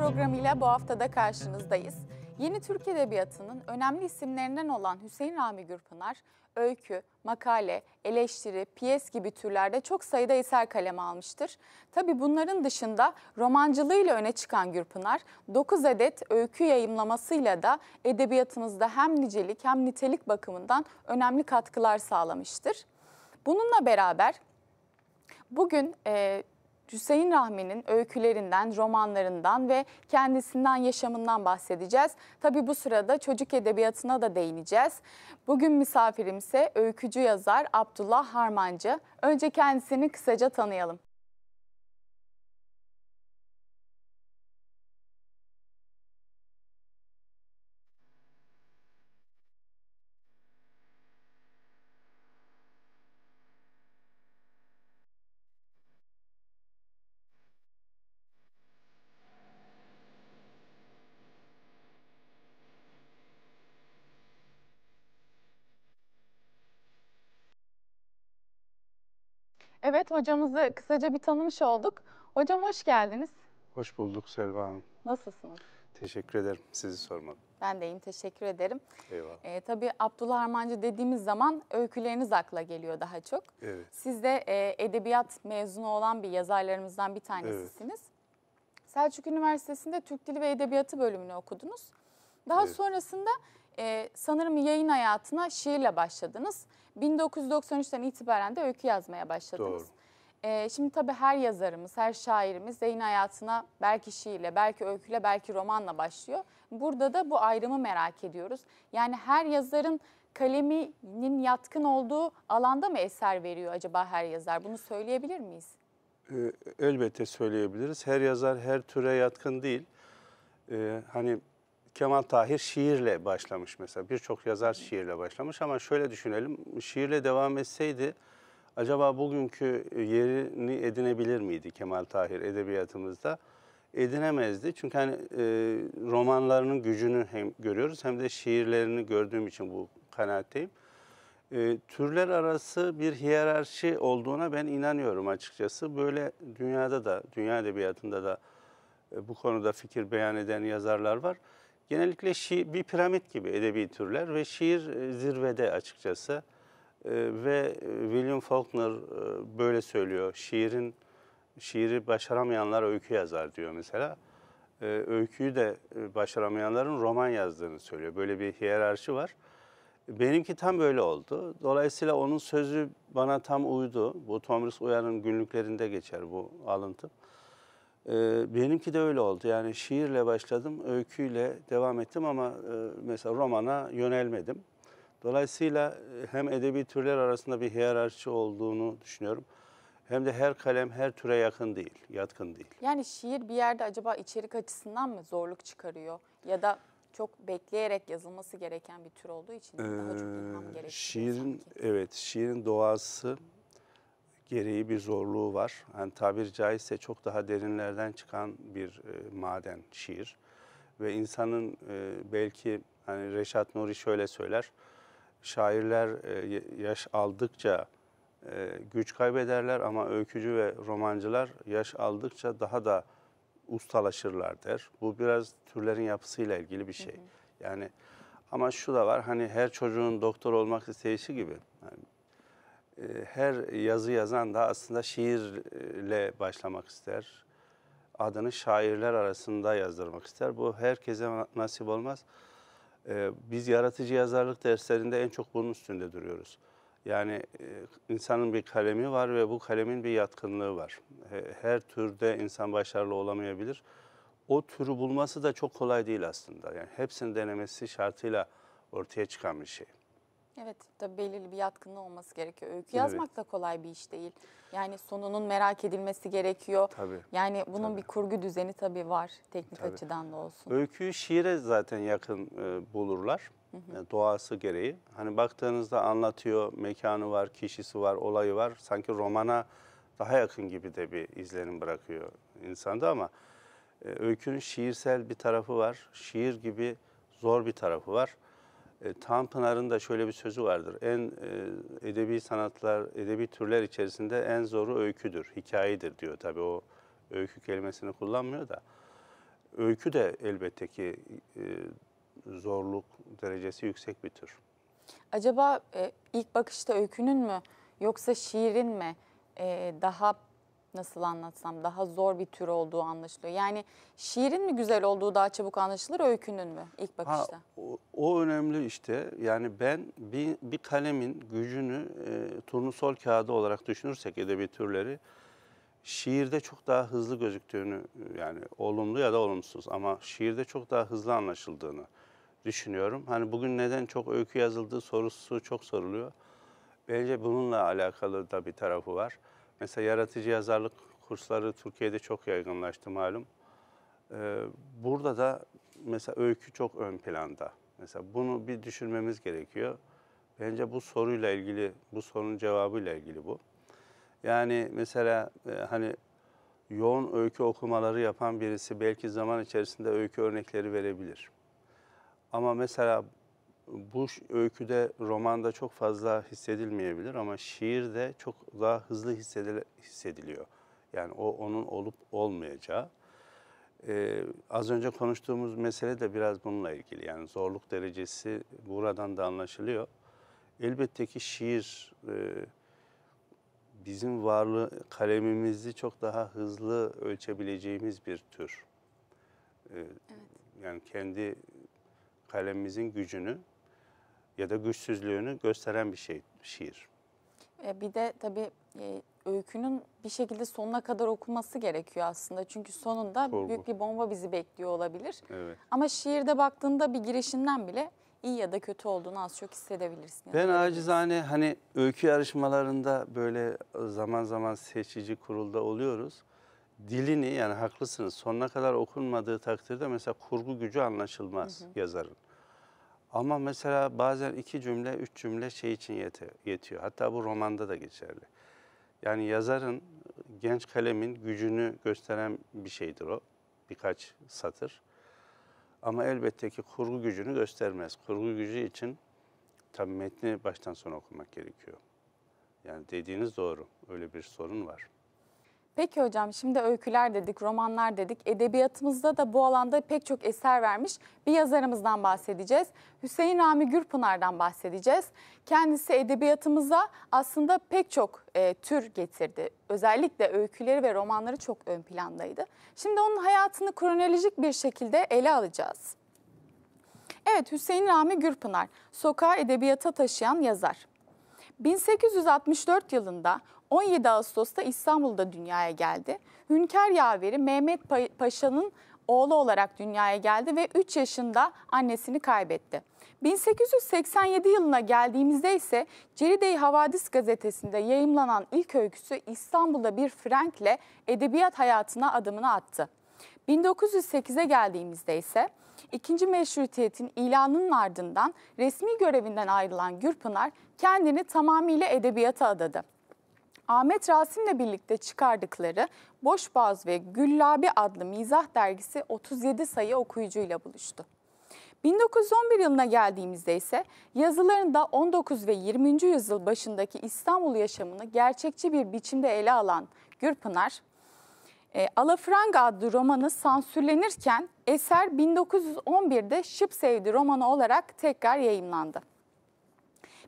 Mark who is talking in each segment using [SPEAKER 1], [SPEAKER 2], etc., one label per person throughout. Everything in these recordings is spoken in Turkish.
[SPEAKER 1] programıyla bu haftada karşınızdayız. Yeni Türk Edebiyatı'nın önemli isimlerinden olan Hüseyin Rami Gürpınar, öykü, makale, eleştiri, piyes gibi türlerde çok sayıda eser kaleme almıştır. Tabi bunların dışında romancılığıyla öne çıkan Gürpınar, 9 adet öykü yayımlamasıyla da edebiyatımızda hem nicelik hem nitelik bakımından önemli katkılar sağlamıştır. Bununla beraber Bugün e, Hüseyin Rahmi'nin öykülerinden, romanlarından ve kendisinden, yaşamından bahsedeceğiz. Tabii bu sırada çocuk edebiyatına da değineceğiz. Bugün misafirimse öykücü yazar Abdullah Harmancı. Önce kendisini kısaca tanıyalım. Hocamızı kısaca bir tanımış olduk. Hocam hoş geldiniz.
[SPEAKER 2] Hoş bulduk Selva Hanım. Nasılsınız? Teşekkür ederim. Sizi sormadım.
[SPEAKER 1] Ben de iyiyim. Teşekkür ederim. Eyvallah. Ee, tabii Abdullah Armancı dediğimiz zaman öyküleriniz akla geliyor daha çok.
[SPEAKER 2] Evet. Siz
[SPEAKER 1] de e, edebiyat mezunu olan bir yazarlarımızdan bir tanesisiniz. Evet. Selçuk Üniversitesi'nde Türk Dili ve Edebiyatı bölümünü okudunuz. Daha evet. sonrasında e, sanırım yayın hayatına şiirle başladınız. 1993'ten itibaren de öykü yazmaya başladınız. Doğru. E, şimdi tabii her yazarımız, her şairimiz yayın hayatına belki şiirle, belki öyküyle, belki romanla başlıyor. Burada da bu ayrımı merak ediyoruz. Yani her yazarın kaleminin yatkın olduğu alanda mı eser veriyor acaba her yazar? Bunu söyleyebilir miyiz?
[SPEAKER 3] Ee,
[SPEAKER 2] elbette söyleyebiliriz. Her yazar her türe yatkın değil. Ee, hani Kemal Tahir şiirle başlamış mesela. Birçok yazar şiirle başlamış ama şöyle düşünelim. Şiirle devam etseydi acaba bugünkü e, yerini edinebilir miydi Kemal Tahir edebiyatımızda? Edinemezdi çünkü hani e, romanlarının gücünü hem görüyoruz hem de şiirlerini gördüğüm için bu kanaatteyim. E, türler arası bir hiyerarşi olduğuna ben inanıyorum açıkçası. Böyle dünyada da, dünya edebiyatında da e, bu konuda fikir beyan eden yazarlar var. Genellikle şiir, bir piramit gibi edebi türler ve şiir e, zirvede açıkçası. Ee, ve e, William Faulkner e, böyle söylüyor. Şiirin şiiri başaramayanlar öykü yazar diyor mesela. Ee, öyküyü de e, başaramayanların roman yazdığını söylüyor. Böyle bir hiyerarşi var. Benimki tam böyle oldu. Dolayısıyla onun sözü bana tam uydu. Bu Tomris Uyar'ın günlüklerinde geçer bu alıntı. Ee, benimki de öyle oldu. Yani şiirle başladım, öyküyle devam ettim ama mesela romana yönelmedim. Dolayısıyla e, hem edebi türler arasında bir hiyerarşi olduğunu düşünüyorum. Hem de her kalem her türe yakın değil, yatkın değil.
[SPEAKER 1] Yani şiir bir yerde acaba içerik açısından mı zorluk çıkarıyor? Ya da çok bekleyerek yazılması gereken bir tür olduğu için ee, daha çok ee, ilham gerekiyor. Şiirin,
[SPEAKER 2] sanki. evet, şiirin doğası gereği bir zorluğu var. Yani tabir caizse çok daha derinlerden çıkan bir e, maden şiir. Ve insanın e, belki hani Reşat Nuri şöyle söyler şairler e, yaş aldıkça e, güç kaybederler ama öykücü ve romancılar yaş aldıkça daha da ustalaşırlar der. Bu biraz türlerin yapısıyla ilgili bir şey. Hı hı. Yani ama şu da var hani her çocuğun doktor olmak isteyişi gibi. Yani, e, her yazı yazan da aslında şiirle başlamak ister. Adını şairler arasında yazdırmak ister. Bu herkese nasip olmaz. Ee, biz yaratıcı yazarlık derslerinde en çok bunun üstünde duruyoruz. Yani e, insanın bir kalemi var ve bu kalemin bir yatkınlığı var. her türde insan başarılı olamayabilir. O türü bulması da çok kolay değil aslında. Yani hepsini denemesi şartıyla ortaya çıkan bir şey.
[SPEAKER 1] Evet tabii belirli bir yatkınlığı olması gerekiyor. Öykü evet. yazmak da kolay bir iş değil. Yani sonunun merak edilmesi gerekiyor. Tabii. Yani bunun tabii. bir kurgu düzeni tabii var teknik tabii. açıdan da olsun.
[SPEAKER 2] Öyküyü şiire zaten yakın e, bulurlar. Hı hı. doğası gereği. Hani baktığınızda anlatıyor, mekanı var, kişisi var, olayı var. Sanki romana daha yakın gibi de bir izlenim bırakıyor insanda ama e, öykünün şiirsel bir tarafı var. Şiir gibi zor bir tarafı var. E, Tanpınar'ın da şöyle bir sözü vardır. En e, edebi sanatlar, edebi türler içerisinde en zoru öyküdür, hikayedir diyor. Tabii o öykü kelimesini kullanmıyor da. Öykü de elbette ki e, zorluk derecesi yüksek bir tür.
[SPEAKER 1] Acaba e, ilk bakışta öykünün mü yoksa şiirin mi e, daha nasıl anlatsam daha zor bir tür olduğu anlaşılıyor. Yani şiirin mi güzel olduğu daha çabuk anlaşılır öykünün mü ilk bakışta? Ha,
[SPEAKER 2] o, o önemli işte yani ben bir, bir kalemin gücünü e, turnusol kağıdı olarak düşünürsek edebi türleri şiirde çok daha hızlı gözüktüğünü yani olumlu ya da olumsuz ama şiirde çok daha hızlı anlaşıldığını düşünüyorum. Hani bugün neden çok öykü yazıldığı sorusu çok soruluyor. Bence bununla alakalı da bir tarafı var. Mesela yaratıcı yazarlık kursları Türkiye'de çok yaygınlaştı malum. Ee, burada da mesela öykü çok ön planda. Mesela bunu bir düşünmemiz gerekiyor. Bence bu soruyla ilgili, bu sorunun cevabıyla ilgili bu. Yani mesela e, hani yoğun öykü okumaları yapan birisi belki zaman içerisinde öykü örnekleri verebilir. Ama mesela bu öyküde romanda çok fazla hissedilmeyebilir ama şiirde çok daha hızlı hissedil hissediliyor. Yani o onun olup olmayacağı. Ee, az önce konuştuğumuz mesele de biraz bununla ilgili. Yani zorluk derecesi buradan da anlaşılıyor. Elbette ki şiir e, bizim varlığı, kalemimizi çok daha hızlı ölçebileceğimiz bir tür. Ee, evet. Yani kendi kalemimizin gücünü ya da güçsüzlüğünü gösteren bir şey şiir.
[SPEAKER 1] E, bir de tabii e, öykünün bir şekilde sonuna kadar okunması gerekiyor aslında. Çünkü sonunda Korku. büyük bir bomba bizi bekliyor olabilir. Evet. Ama şiirde baktığında bir girişinden bile iyi ya da kötü olduğunu az çok hissedebilirsin. Ben
[SPEAKER 2] acizane hani öykü yarışmalarında böyle zaman zaman seçici kurulda oluyoruz. Dilini yani haklısınız sonuna kadar okunmadığı takdirde mesela kurgu gücü anlaşılmaz hı hı. yazarın. Ama mesela bazen iki cümle, üç cümle şey için yetiyor. Hatta bu romanda da geçerli. Yani yazarın, genç kalemin gücünü gösteren bir şeydir o. Birkaç satır. Ama elbette ki kurgu gücünü göstermez. Kurgu gücü için tabii metni baştan sona okumak gerekiyor. Yani dediğiniz doğru. Öyle bir sorun var.
[SPEAKER 1] Peki hocam şimdi öyküler dedik, romanlar dedik. Edebiyatımızda da bu alanda pek çok eser vermiş bir yazarımızdan bahsedeceğiz. Hüseyin Rami Gürpınar'dan bahsedeceğiz. Kendisi edebiyatımıza aslında pek çok e, tür getirdi. Özellikle öyküleri ve romanları çok ön plandaydı. Şimdi onun hayatını kronolojik bir şekilde ele alacağız. Evet Hüseyin Rami Gürpınar, sokağı edebiyata taşıyan yazar. 1864 yılında 17 Ağustos'ta İstanbul'da dünyaya geldi. Hünkar yaveri Mehmet Paşa'nın oğlu olarak dünyaya geldi ve 3 yaşında annesini kaybetti. 1887 yılına geldiğimizde ise Ceride-i Havadis gazetesinde yayımlanan ilk öyküsü İstanbul'da bir Frank'le edebiyat hayatına adımını attı. 1908'e geldiğimizde ise ikinci meşrutiyetin ilanının ardından resmi görevinden ayrılan Gürpınar kendini tamamıyla edebiyata adadı. Ahmet Rasim'le birlikte çıkardıkları Boşboğaz ve Güllabi adlı mizah dergisi 37 sayı okuyucuyla buluştu. 1911 yılına geldiğimizde ise yazılarında 19 ve 20. yüzyıl başındaki İstanbul yaşamını gerçekçi bir biçimde ele alan Gürpınar, e, Alafranga adlı romanı sansürlenirken eser 1911'de Şıp Sevdi romanı olarak tekrar yayımlandı.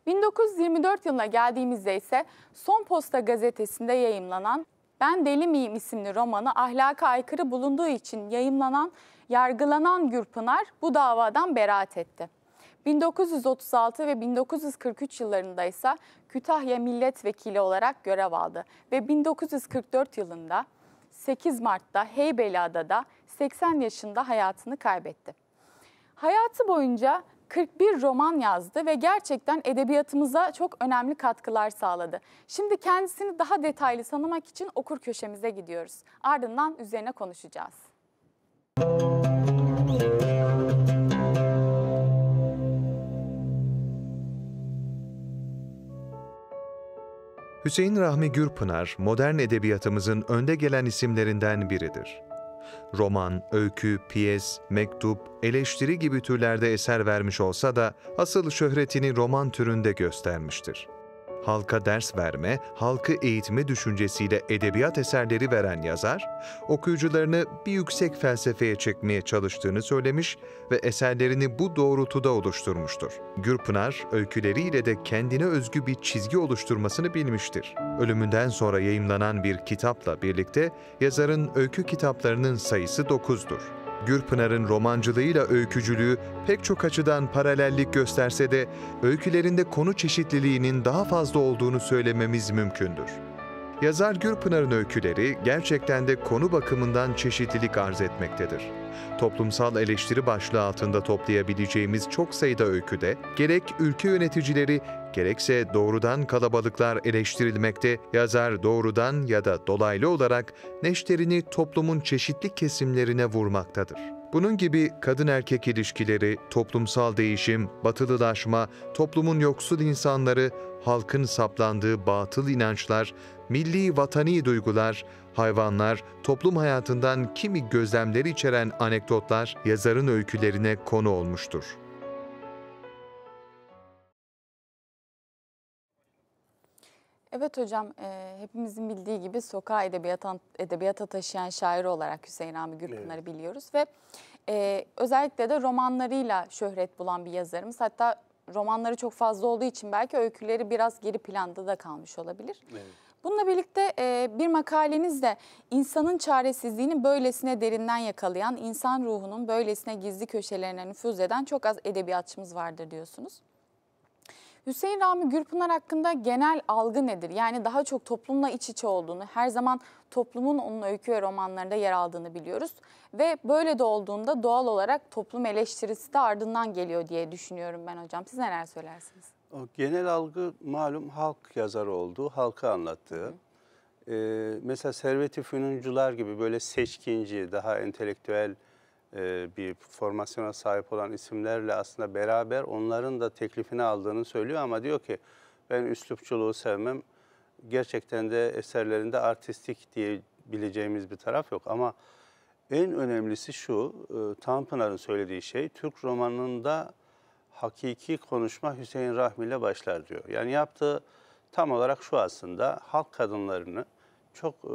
[SPEAKER 1] 1924 yılına geldiğimizde ise Son Posta gazetesinde yayımlanan Ben Deli Miyim isimli romanı ahlaka aykırı bulunduğu için yayımlanan yargılanan Gürpınar bu davadan beraat etti. 1936 ve 1943 yıllarında ise Kütahya milletvekili olarak görev aldı ve 1944 yılında 8 Mart'ta Heybeliada'da 80 yaşında hayatını kaybetti. Hayatı boyunca 41 roman yazdı ve gerçekten edebiyatımıza çok önemli katkılar sağladı. Şimdi kendisini daha detaylı tanımak için okur köşemize gidiyoruz. Ardından üzerine konuşacağız.
[SPEAKER 3] Hüseyin Rahmi Gürpınar, modern edebiyatımızın önde gelen isimlerinden biridir. Roman, öykü, piyes, mektup, eleştiri gibi türlerde eser vermiş olsa da asıl şöhretini roman türünde göstermiştir halka ders verme, halkı eğitme düşüncesiyle edebiyat eserleri veren yazar, okuyucularını bir yüksek felsefeye çekmeye çalıştığını söylemiş ve eserlerini bu doğrultuda oluşturmuştur. Gürpınar, öyküleriyle de kendine özgü bir çizgi oluşturmasını bilmiştir. Ölümünden sonra yayımlanan bir kitapla birlikte yazarın öykü kitaplarının sayısı 9'dur. Gürpınar'ın romancılığıyla öykücülüğü pek çok açıdan paralellik gösterse de öykülerinde konu çeşitliliğinin daha fazla olduğunu söylememiz mümkündür. Yazar Gürpınar'ın öyküleri gerçekten de konu bakımından çeşitlilik arz etmektedir. Toplumsal eleştiri başlığı altında toplayabileceğimiz çok sayıda öyküde gerek ülke yöneticileri gerekse doğrudan kalabalıklar eleştirilmekte, yazar doğrudan ya da dolaylı olarak neşterini toplumun çeşitli kesimlerine vurmaktadır. Bunun gibi kadın erkek ilişkileri, toplumsal değişim, batılılaşma, toplumun yoksul insanları, halkın saplandığı batıl inançlar, milli vatani duygular, hayvanlar, toplum hayatından kimi gözlemleri içeren anekdotlar yazarın öykülerine konu olmuştur.
[SPEAKER 1] Evet hocam e, hepimizin bildiği gibi sokağa edebiyata, edebiyata taşıyan şair olarak Hüseyin Rami Gürpınar'ı evet. biliyoruz ve e, özellikle de romanlarıyla şöhret bulan bir yazarımız. Hatta romanları çok fazla olduğu için belki öyküleri biraz geri planda da kalmış olabilir. Evet. Bununla birlikte e, bir makalenizde insanın çaresizliğini böylesine derinden yakalayan, insan ruhunun böylesine gizli köşelerine nüfuz eden çok az edebiyatçımız vardır diyorsunuz. Hüseyin Rami Gürpınar hakkında genel algı nedir? Yani daha çok toplumla iç içe olduğunu, her zaman toplumun onun öykü ve romanlarında yer aldığını biliyoruz. Ve böyle de olduğunda doğal olarak toplum eleştirisi de ardından geliyor diye düşünüyorum ben hocam. Siz neler söylersiniz?
[SPEAKER 2] O genel algı malum halk yazarı olduğu, halka anlattığı. Ee, mesela Servet-i Fünuncular gibi böyle seçkinci, daha entelektüel, e, bir formasyona sahip olan isimlerle aslında beraber onların da teklifini aldığını söylüyor ama diyor ki ben üslupçuluğu sevmem. Gerçekten de eserlerinde artistik diyebileceğimiz bir taraf yok ama en önemlisi şu, e, Tanpınar'ın söylediği şey Türk romanında hakiki konuşma Hüseyin Rahmi ile başlar diyor. Yani yaptığı tam olarak şu aslında halk kadınlarını çok e,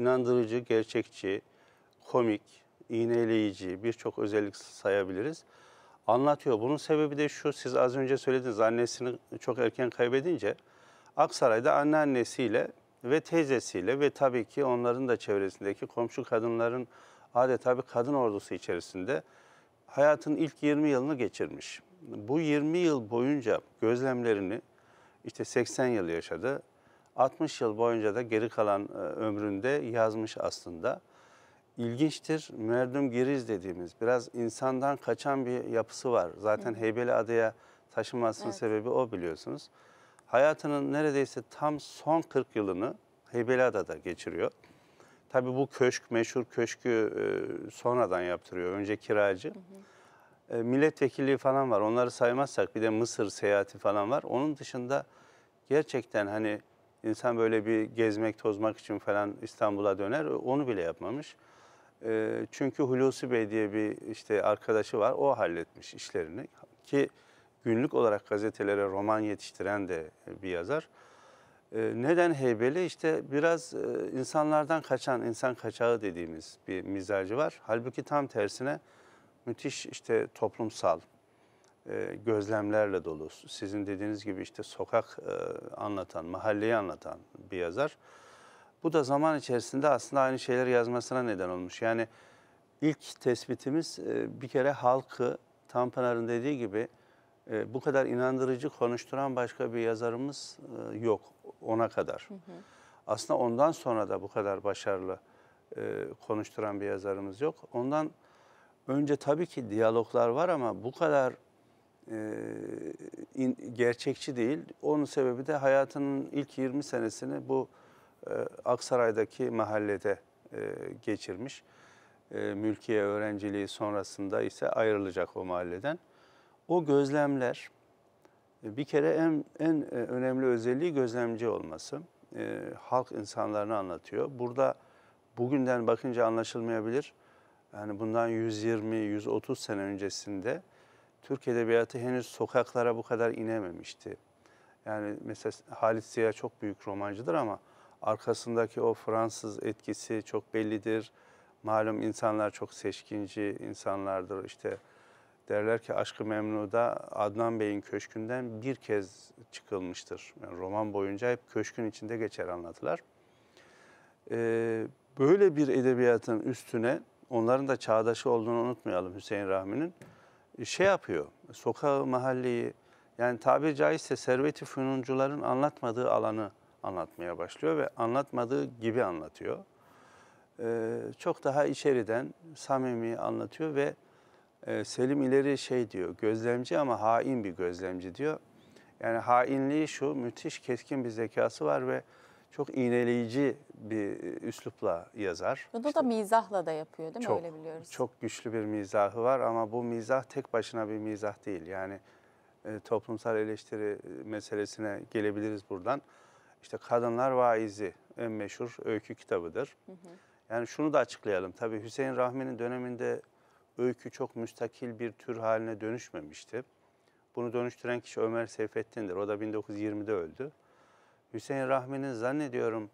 [SPEAKER 2] inandırıcı, gerçekçi, komik, iğneleyici birçok özellik sayabiliriz. Anlatıyor. Bunun sebebi de şu, siz az önce söylediniz annesini çok erken kaybedince Aksaray'da anneannesiyle ve teyzesiyle ve tabii ki onların da çevresindeki komşu kadınların adeta bir kadın ordusu içerisinde hayatın ilk 20 yılını geçirmiş. Bu 20 yıl boyunca gözlemlerini işte 80 yıl yaşadı. 60 yıl boyunca da geri kalan e, ömründe yazmış aslında ilginçtir. Müerdüm giriz dediğimiz biraz insandan kaçan bir yapısı var. Zaten Heybeli Adaya taşınmasının evet. sebebi o biliyorsunuz. Hayatının neredeyse tam son 40 yılını Heybeli Adada geçiriyor. Tabii bu köşk, meşhur köşkü e, sonradan yaptırıyor. Önce kiracı. E, milletvekilliği falan var. Onları saymazsak bir de Mısır seyahati falan var. Onun dışında gerçekten hani insan böyle bir gezmek, tozmak için falan İstanbul'a döner. Onu bile yapmamış. E, çünkü Hulusi Bey diye bir işte arkadaşı var. O halletmiş işlerini ki günlük olarak gazetelere roman yetiştiren de bir yazar. E, neden heybeli? İşte biraz e, insanlardan kaçan, insan kaçağı dediğimiz bir mizacı var. Halbuki tam tersine müthiş işte toplumsal gözlemlerle dolu. Sizin dediğiniz gibi işte sokak anlatan, mahalleyi anlatan bir yazar. Bu da zaman içerisinde aslında aynı şeyler yazmasına neden olmuş. Yani ilk tespitimiz e, bir kere halkı Tanpınar'ın dediği gibi e, bu kadar inandırıcı konuşturan başka bir yazarımız e, yok ona kadar. Hı hı. Aslında ondan sonra da bu kadar başarılı konuşturan bir yazarımız yok. Ondan önce tabii ki diyaloglar var ama bu kadar gerçekçi değil. Onun sebebi de hayatının ilk 20 senesini bu e, Aksaray'daki mahallede e, geçirmiş. E, mülkiye öğrenciliği sonrasında ise ayrılacak o mahalleden. O gözlemler bir kere en, en önemli özelliği gözlemci olması. Halk insanlarını anlatıyor. Burada bugünden bakınca anlaşılmayabilir. Yani bundan 120-130 sene öncesinde Türk Edebiyatı henüz sokaklara bu kadar inememişti. Yani mesela Halit Ziya çok büyük romancıdır ama Arkasındaki o Fransız etkisi çok bellidir. Malum insanlar çok seçkinci insanlardır. İşte derler ki Aşkı Memnu'da Adnan Bey'in köşkünden bir kez çıkılmıştır. Yani roman boyunca hep köşkün içinde geçer anlatılar. Ee, böyle bir edebiyatın üstüne onların da çağdaşı olduğunu unutmayalım Hüseyin Rahmi'nin e, şey yapıyor. Sokağı, mahalleyi yani tabiri caizse serveti fünuncuların anlatmadığı alanı anlatmaya başlıyor ve anlatmadığı gibi anlatıyor. Ee, çok daha içeriden samimi anlatıyor ve e, Selim ileri şey diyor, gözlemci ama hain bir gözlemci diyor. Yani hainliği şu, müthiş keskin bir zekası var ve çok iğneleyici bir e, üslupla yazar.
[SPEAKER 1] Bunu işte, da mizahla da yapıyor değil mi? Çok, Öyle biliyoruz.
[SPEAKER 2] Çok güçlü bir mizahı var ama bu mizah tek başına bir mizah değil. Yani e, toplumsal eleştiri e, meselesine gelebiliriz buradan. İşte Kadınlar Vaizi en meşhur öykü kitabıdır. Hı hı. Yani şunu da açıklayalım. Tabii Hüseyin Rahmi'nin döneminde öykü çok müstakil bir tür haline dönüşmemişti. Bunu dönüştüren kişi Ömer Seyfettin'dir. O da 1920'de öldü. Hüseyin Rahmi'nin zannediyorum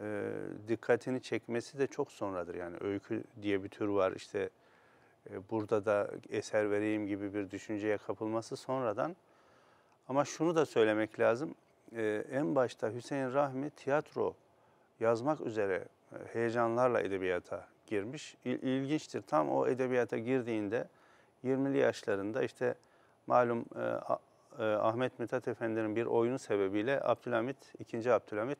[SPEAKER 2] e, dikkatini çekmesi de çok sonradır. Yani öykü diye bir tür var işte e, burada da eser vereyim gibi bir düşünceye kapılması sonradan. Ama şunu da söylemek lazım e, en başta Hüseyin Rahmi tiyatro yazmak üzere e, heyecanlarla edebiyata girmiş. İl, ilginçtir. Tam o edebiyata girdiğinde 20'li yaşlarında işte malum e, e, Ahmet Mithat Efendi'nin bir oyunu sebebiyle Abdülhamit, 2. Abdülhamit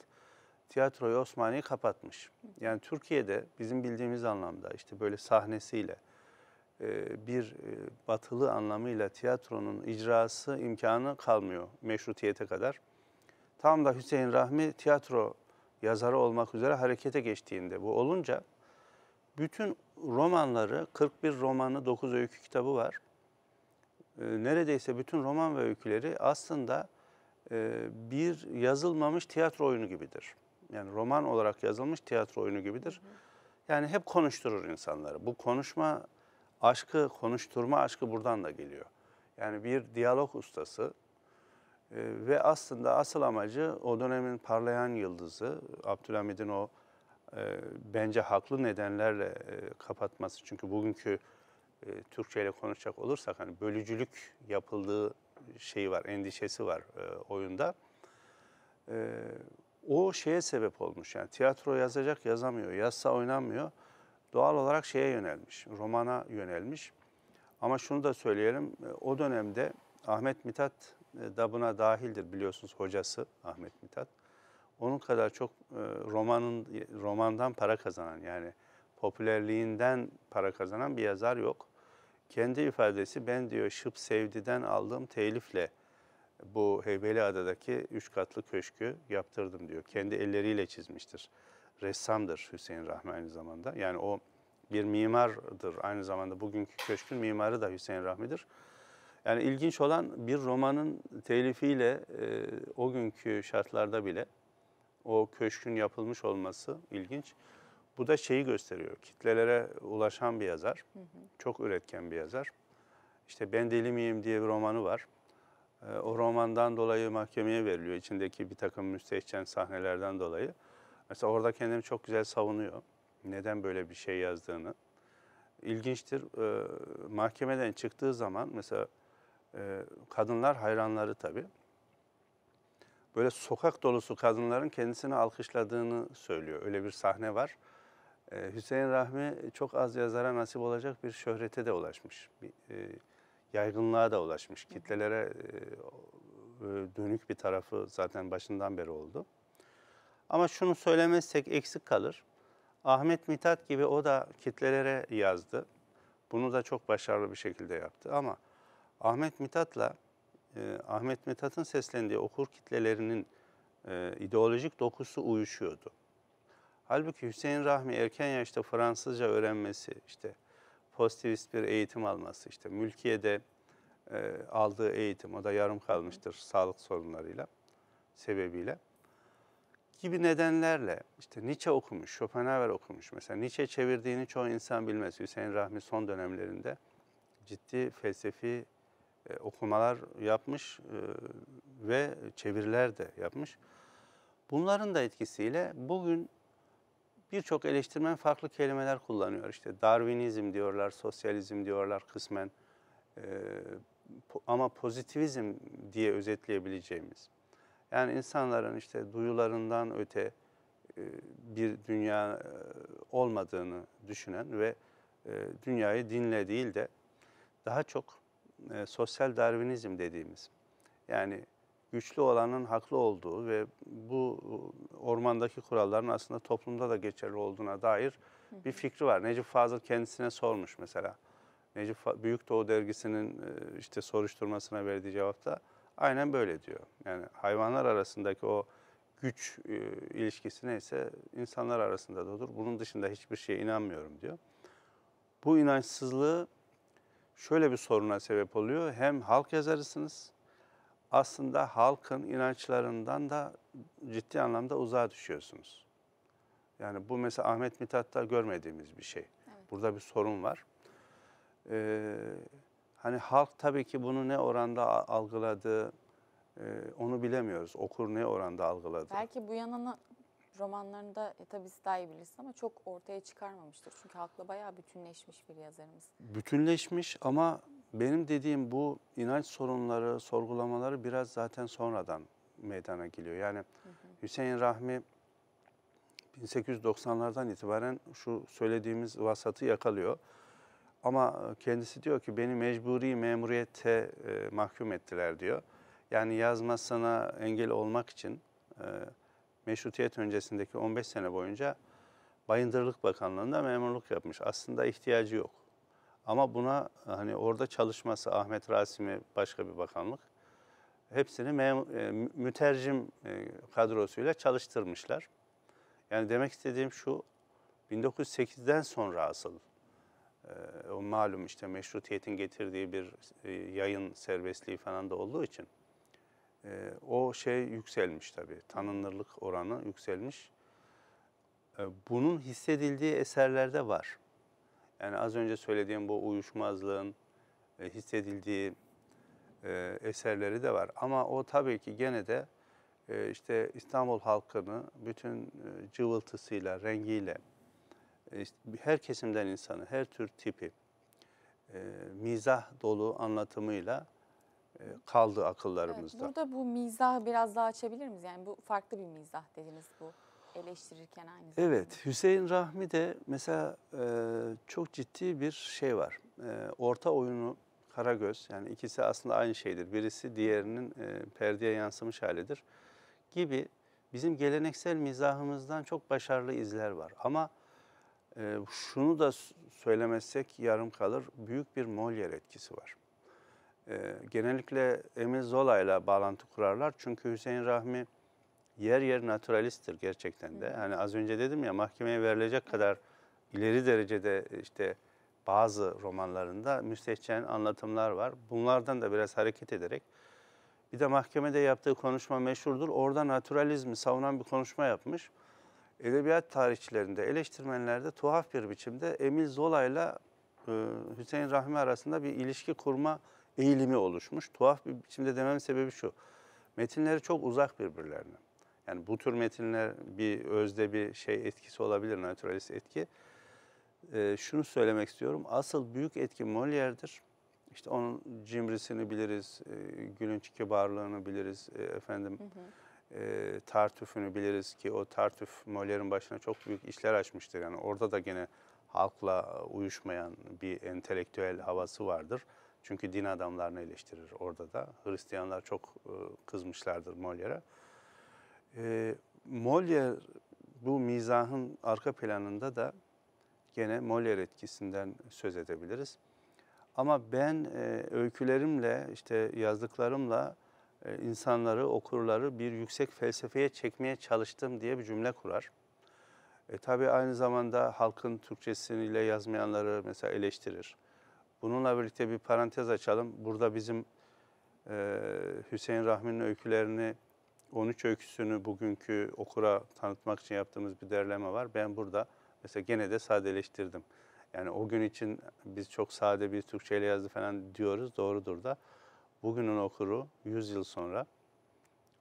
[SPEAKER 2] tiyatroyu Osmaniye kapatmış. Yani Türkiye'de bizim bildiğimiz anlamda işte böyle sahnesiyle e, bir e, batılı anlamıyla tiyatronun icrası imkanı kalmıyor meşrutiyete kadar tam da Hüseyin Rahmi tiyatro yazarı olmak üzere harekete geçtiğinde bu olunca bütün romanları, 41 romanı, 9 öykü kitabı var. Ee, neredeyse bütün roman ve öyküleri aslında e, bir yazılmamış tiyatro oyunu gibidir. Yani roman olarak yazılmış tiyatro oyunu gibidir. Yani hep konuşturur insanları. Bu konuşma aşkı, konuşturma aşkı buradan da geliyor. Yani bir diyalog ustası ee, ve aslında asıl amacı o dönemin parlayan yıldızı Abdülhamid'in o e, bence haklı nedenlerle e, kapatması. Çünkü bugünkü e, Türkçe ile konuşacak olursak hani bölücülük yapıldığı şeyi var, endişesi var e, oyunda. E, o şeye sebep olmuş yani tiyatro yazacak yazamıyor, yazsa oynanmıyor. Doğal olarak şeye yönelmiş, romana yönelmiş. Ama şunu da söyleyelim, e, o dönemde Ahmet Mithat e, da buna dahildir biliyorsunuz hocası Ahmet Mithat. Onun kadar çok e, romanın romandan para kazanan yani popülerliğinden para kazanan bir yazar yok. Kendi ifadesi ben diyor Şıp Sevdi'den aldığım telifle bu adadaki üç katlı köşkü yaptırdım diyor. Kendi elleriyle çizmiştir. Ressamdır Hüseyin Rahmi aynı zamanda. Yani o bir mimardır aynı zamanda. Bugünkü köşkün mimarı da Hüseyin Rahmi'dir. Yani ilginç olan bir romanın telifiyle e, o günkü şartlarda bile o köşkün yapılmış olması ilginç. Bu da şeyi gösteriyor. Kitlelere ulaşan bir yazar. Çok üretken bir yazar. İşte Ben Deli Miyim diye bir romanı var. E, o romandan dolayı mahkemeye veriliyor. İçindeki bir takım müstehcen sahnelerden dolayı. Mesela orada kendini çok güzel savunuyor. Neden böyle bir şey yazdığını. İlginçtir. E, mahkemeden çıktığı zaman mesela ee, kadınlar hayranları tabii. Böyle sokak dolusu kadınların kendisini alkışladığını söylüyor. Öyle bir sahne var. Ee, Hüseyin Rahmi çok az yazara nasip olacak bir şöhrete de ulaşmış. Bir, e, yaygınlığa da ulaşmış. Kitlelere e, e, dönük bir tarafı zaten başından beri oldu. Ama şunu söylemezsek eksik kalır. Ahmet Mithat gibi o da kitlelere yazdı. Bunu da çok başarılı bir şekilde yaptı ama Ahmet Mithat'la e, Ahmet Mithat'ın seslendiği okur kitlelerinin e, ideolojik dokusu uyuşuyordu. Halbuki Hüseyin Rahmi erken yaşta Fransızca öğrenmesi, işte pozitivist bir eğitim alması, işte mülkiyede e, aldığı eğitim, o da yarım kalmıştır sağlık sorunlarıyla, sebebiyle gibi nedenlerle işte Nietzsche okumuş, Schopenhauer okumuş. Mesela Nietzsche çevirdiğini çoğu insan bilmez. Hüseyin Rahmi son dönemlerinde ciddi felsefi e, okumalar yapmış e, ve çeviriler de yapmış. Bunların da etkisiyle bugün birçok eleştirmen farklı kelimeler kullanıyor. İşte Darwinizm diyorlar, sosyalizm diyorlar kısmen e, ama pozitivizm diye özetleyebileceğimiz. Yani insanların işte duyularından öte bir dünya olmadığını düşünen ve dünyayı dinle değil de daha çok e, sosyal darwinizm dediğimiz yani güçlü olanın haklı olduğu ve bu e, ormandaki kuralların aslında toplumda da geçerli olduğuna dair bir fikri var. Necip Fazıl kendisine sormuş mesela. Necip Büyük Doğu dergisinin e, işte soruşturmasına verdiği cevapta aynen böyle diyor. Yani hayvanlar arasındaki o güç e, ilişkisi neyse insanlar arasında da olur. Bunun dışında hiçbir şeye inanmıyorum diyor. Bu inançsızlığı şöyle bir soruna sebep oluyor. Hem halk yazarısınız, aslında halkın inançlarından da ciddi anlamda uzağa düşüyorsunuz. Yani bu mesela Ahmet Mithat'ta görmediğimiz bir şey. Evet. Burada bir sorun var. Ee, hani halk tabii ki bunu ne oranda algıladı, e, onu bilemiyoruz. Okur ne oranda algıladı.
[SPEAKER 1] Belki bu yanını romanlarında e, tabii siz daha iyi bilirsiniz ama çok ortaya çıkarmamıştır. Çünkü halkla bayağı bütünleşmiş bir yazarımız.
[SPEAKER 2] Bütünleşmiş ama benim dediğim bu inanç sorunları, sorgulamaları biraz zaten sonradan meydana geliyor. Yani hı hı. Hüseyin Rahmi 1890'lardan itibaren şu söylediğimiz vasatı yakalıyor. Ama e, kendisi diyor ki beni mecburi memuriyete e, mahkum ettiler diyor. Yani yazmasına engel olmak için e, meşrutiyet öncesindeki 15 sene boyunca Bayındırlık Bakanlığı'nda memurluk yapmış. Aslında ihtiyacı yok. Ama buna hani orada çalışması Ahmet Rasim'i başka bir bakanlık hepsini e, mütercim e, kadrosuyla çalıştırmışlar. Yani demek istediğim şu 1908'den sonra asıl e, o malum işte meşrutiyetin getirdiği bir yayın serbestliği falan da olduğu için e, o şey yükselmiş tabii. Tanınırlık oranı yükselmiş. E, bunun hissedildiği eserlerde var. Yani az önce söylediğim bu uyuşmazlığın e, hissedildiği e, eserleri de var. Ama o tabii ki gene de e, işte İstanbul halkını bütün e, cıvıltısıyla, rengiyle, e, her kesimden insanı, her tür tipi, e, mizah dolu anlatımıyla e, kaldı akıllarımızda. Evet,
[SPEAKER 1] burada bu mizah biraz daha açabilir miyiz? Yani bu farklı bir mizah dediniz bu eleştirirken aynı
[SPEAKER 2] zamanda. Evet Hüseyin Rahmi de mesela e, çok ciddi bir şey var. E, orta oyunu Karagöz yani ikisi aslında aynı şeydir. Birisi diğerinin e, perdeye yansımış halidir gibi bizim geleneksel mizahımızdan çok başarılı izler var. Ama e, şunu da söylemezsek yarım kalır büyük bir Molière etkisi var e, genellikle Emil Zola ile bağlantı kurarlar. Çünkü Hüseyin Rahmi yer yer naturalisttir gerçekten de. Hani az önce dedim ya mahkemeye verilecek kadar ileri derecede işte bazı romanlarında müstehcen anlatımlar var. Bunlardan da biraz hareket ederek bir de mahkemede yaptığı konuşma meşhurdur. Orada naturalizmi savunan bir konuşma yapmış. Edebiyat tarihçilerinde, eleştirmenlerde tuhaf bir biçimde Emil Zola ile e, Hüseyin Rahmi arasında bir ilişki kurma eğilimi oluşmuş. Tuhaf bir biçimde demem sebebi şu. Metinleri çok uzak birbirlerine. Yani bu tür metinler bir özde bir şey etkisi olabilir, naturalist etki. Ee, şunu söylemek istiyorum. Asıl büyük etki Molière'dir. İşte onun cimrisini biliriz, e, gülünç kibarlığını biliriz, e, efendim hı hı. E, tartüfünü biliriz ki o tartüf Molière'in başına çok büyük işler açmıştır. Yani orada da gene halkla uyuşmayan bir entelektüel havası vardır. Çünkü din adamlarını eleştirir orada da. Hristiyanlar çok e, kızmışlardır Molière'e. E, Molière bu mizahın arka planında da gene Molière etkisinden söz edebiliriz. Ama ben e, öykülerimle, işte yazdıklarımla e, insanları, okurları bir yüksek felsefeye çekmeye çalıştım diye bir cümle kurar. E, tabii aynı zamanda halkın Türkçesiyle yazmayanları mesela eleştirir. Bununla birlikte bir parantez açalım. Burada bizim e, Hüseyin Rahmi'nin öykülerini, 13 öyküsünü bugünkü okura tanıtmak için yaptığımız bir derleme var. Ben burada mesela gene de sadeleştirdim. Yani o gün için biz çok sade bir Türkçeyle yazdı falan diyoruz, doğrudur da. Bugünün okuru 100 yıl sonra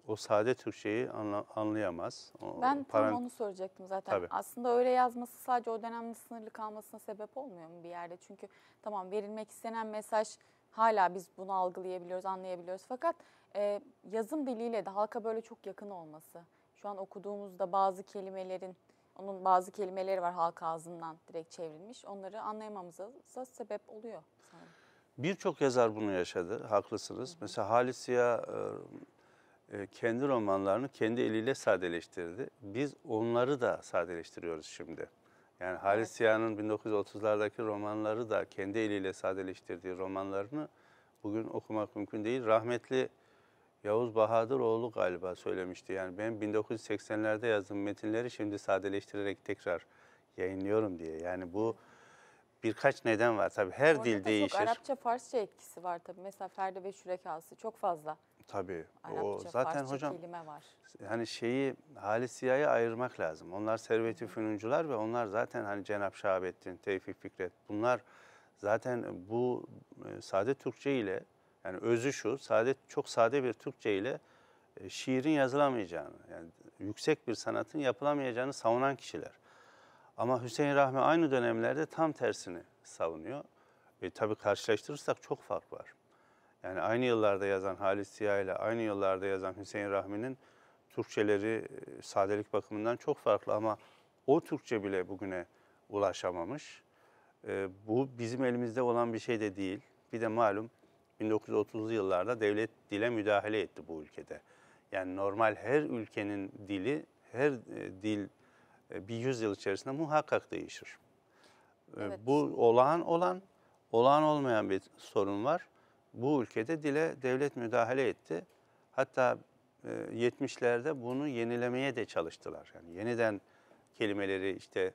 [SPEAKER 2] o sade Türkçeyi anlayamaz. O, ben paran... tam onu
[SPEAKER 1] soracaktım zaten. Tabii. Aslında öyle yazması sadece o dönemde sınırlı kalmasına sebep olmuyor mu bir yerde? Çünkü tamam verilmek istenen mesaj hala biz bunu algılayabiliyoruz, anlayabiliyoruz. Fakat e, yazım diliyle de halka böyle çok yakın olması. Şu an okuduğumuzda bazı kelimelerin, onun bazı kelimeleri var halk ağzından direkt çevrilmiş. Onları anlayamamıza sebep oluyor sanırım.
[SPEAKER 2] Birçok yazar bunu yaşadı, haklısınız. Hı hı. Mesela Halis Ziya e, e, kendi romanlarını kendi eliyle sadeleştirdi. Biz onları da sadeleştiriyoruz şimdi. Yani Halis Ziya'nın 1930'lardaki romanları da kendi eliyle sadeleştirdiği romanlarını bugün okumak mümkün değil. Rahmetli Yavuz Bahadıroğlu galiba söylemişti. Yani ben 1980'lerde yazdığım metinleri şimdi sadeleştirerek tekrar yayınlıyorum diye. Yani bu birkaç neden var tabii. Her Orada dil değişir. Çok Arapça,
[SPEAKER 1] Farsça etkisi var tabii. Mesela Ferdi ve Şürekası çok fazla.
[SPEAKER 2] Tabii. Arapça, o zaten hocam kelime var. Hani şeyi hali siyaya ayırmak lazım. Onlar serveti fünuncular ve onlar zaten hani Cenap Şahabettin, Tevfik Fikret bunlar zaten bu e, sade Türkçe ile yani özü şu sade çok sade bir Türkçe ile e, şiirin yazılamayacağını yani yüksek bir sanatın yapılamayacağını savunan kişiler. Ama Hüseyin Rahmi aynı dönemlerde tam tersini savunuyor. ve tabii karşılaştırırsak çok fark var. Yani aynı yıllarda yazan Halis Ziya ile aynı yıllarda yazan Hüseyin Rahmi'nin Türkçeleri e, sadelik bakımından çok farklı ama o Türkçe bile bugüne ulaşamamış. E, bu bizim elimizde olan bir şey de değil. Bir de malum 1930'lu yıllarda devlet dile müdahale etti bu ülkede. Yani normal her ülkenin dili, her e, dil bir yüzyıl içerisinde muhakkak değişir. Evet. Bu olağan olan, olağan olmayan bir sorun var bu ülkede dile devlet müdahale etti. Hatta 70'lerde e, bunu yenilemeye de çalıştılar. Yani yeniden kelimeleri işte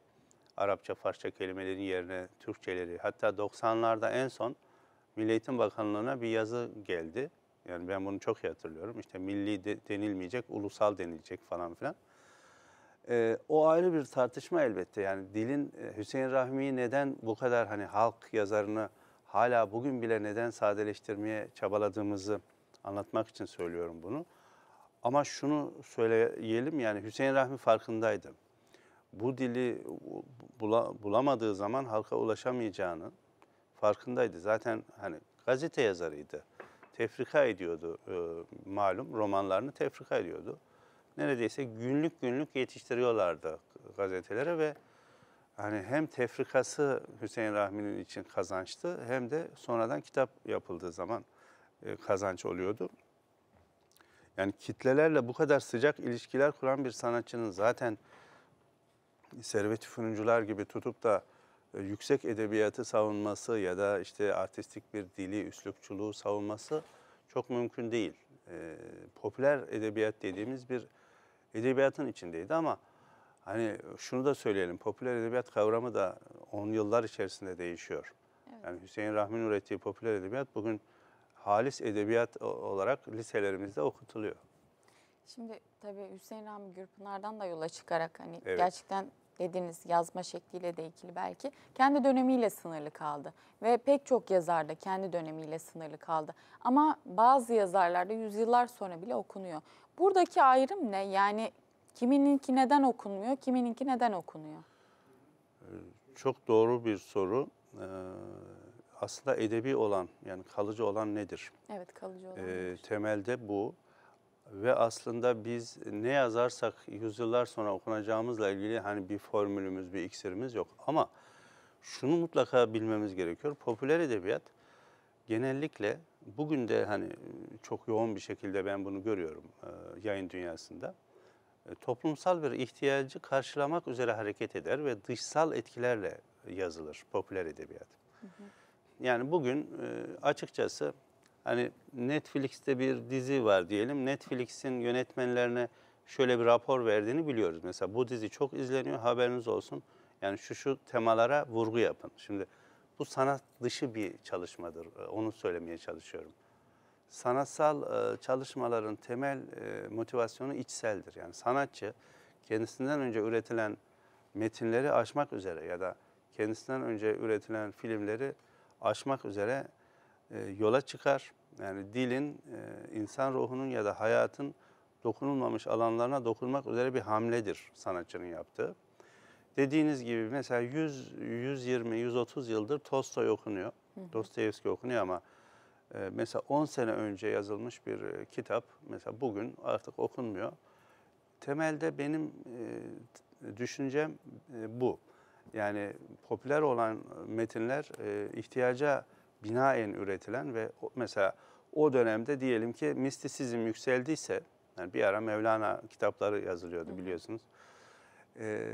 [SPEAKER 2] Arapça, Farsça kelimelerin yerine Türkçeleri. Hatta 90'larda en son Milli Eğitim Bakanlığı'na bir yazı geldi. Yani ben bunu çok iyi hatırlıyorum. İşte milli de denilmeyecek, ulusal denilecek falan filan. Ee, o ayrı bir tartışma elbette. Yani dilin e, Hüseyin Rahmi'yi neden bu kadar hani halk yazarını hala bugün bile neden sadeleştirmeye çabaladığımızı anlatmak için söylüyorum bunu. Ama şunu söyleyelim yani Hüseyin Rahmi farkındaydı. Bu dili bulamadığı zaman halka ulaşamayacağının farkındaydı. Zaten hani gazete yazarıydı. Tefrika ediyordu e, malum romanlarını tefrika ediyordu. Neredeyse günlük günlük yetiştiriyorlardı gazetelere ve hani hem tefrikası Hüseyin Rahmi'nin için kazançtı hem de sonradan kitap yapıldığı zaman e, kazanç oluyordu. Yani kitlelerle bu kadar sıcak ilişkiler kuran bir sanatçının zaten servet fünuncular gibi tutup da e, yüksek edebiyatı savunması ya da işte artistik bir dili, üslupçuluğu savunması çok mümkün değil. E, popüler edebiyat dediğimiz bir edebiyatın içindeydi ama Hani şunu da söyleyelim, popüler edebiyat kavramı da 10 yıllar içerisinde değişiyor. Evet. Yani Hüseyin Rahmi'nin ürettiği popüler edebiyat bugün halis edebiyat olarak liselerimizde okutuluyor.
[SPEAKER 1] Şimdi tabii Hüseyin Rahmi Gürpınar'dan da yola çıkarak hani evet. gerçekten dediğiniz yazma şekliyle de ilgili belki kendi dönemiyle sınırlı kaldı. Ve pek çok yazar da kendi dönemiyle sınırlı kaldı. Ama bazı yazarlarda yüzyıllar sonra bile okunuyor. Buradaki ayrım ne? Yani Kimininki neden okunmuyor, kimininki neden okunuyor?
[SPEAKER 2] Çok doğru bir soru. Ee, aslında edebi olan yani kalıcı olan nedir? Evet kalıcı olan. Ee, nedir? Temelde bu ve aslında biz ne yazarsak yüzyıllar sonra okunacağımızla ilgili hani bir formülümüz, bir iksirimiz yok. Ama şunu mutlaka bilmemiz gerekiyor. Popüler edebiyat genellikle bugün de hani çok yoğun bir şekilde ben bunu görüyorum e, yayın dünyasında e, toplumsal bir ihtiyacı karşılamak üzere hareket eder ve dışsal etkilerle yazılır popüler edebiyat. Hı hı. Yani bugün e, açıkçası hani Netflix'te bir dizi var diyelim. Netflix'in yönetmenlerine şöyle bir rapor verdiğini biliyoruz. Mesela bu dizi çok izleniyor haberiniz olsun. Yani şu şu temalara vurgu yapın. Şimdi bu sanat dışı bir çalışmadır. E, onu söylemeye çalışıyorum sanatsal e, çalışmaların temel e, motivasyonu içseldir. Yani sanatçı kendisinden önce üretilen metinleri aşmak üzere ya da kendisinden önce üretilen filmleri aşmak üzere e, yola çıkar. Yani dilin, insan ruhunun ya da hayatın dokunulmamış alanlarına dokunmak üzere bir hamledir sanatçının yaptığı. Dediğiniz gibi mesela 100, 120, 130 yıldır Tolstoy okunuyor, Dostoyevski okunuyor ama ee, mesela 10 sene önce yazılmış bir e, kitap mesela bugün artık okunmuyor. Temelde benim e, düşüncem e, bu. Yani popüler olan metinler ihtiyaca binaen üretilen ve mesela o dönemde diyelim ki mistisizm yükseldiyse, yani bir ara Mevlana kitapları yazılıyordu biliyorsunuz. Ee,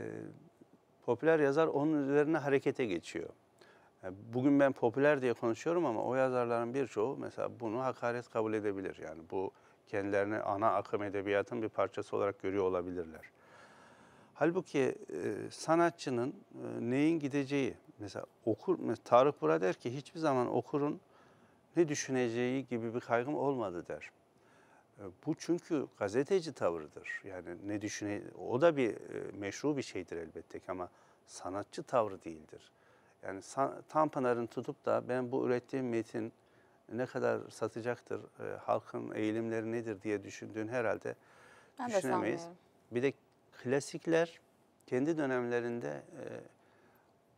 [SPEAKER 2] popüler yazar onun üzerine harekete geçiyor. Bugün ben popüler diye konuşuyorum ama o yazarların birçoğu mesela bunu hakaret kabul edebilir. Yani bu kendilerini ana akım edebiyatın bir parçası olarak görüyor olabilirler. Halbuki e, sanatçının e, neyin gideceği, mesela okur, mesela Tarık Bura der ki hiçbir zaman okurun ne düşüneceği gibi bir kaygım olmadı der. E, bu çünkü gazeteci tavırdır. Yani ne düşüne o da bir meşru bir şeydir elbette ki ama sanatçı tavrı değildir. Yani tam panarın tutup da ben bu ürettiğim metin ne kadar satacaktır, e, halkın eğilimleri nedir diye düşündüğün herhalde ben düşünemeyiz. Bir de klasikler kendi dönemlerinde e,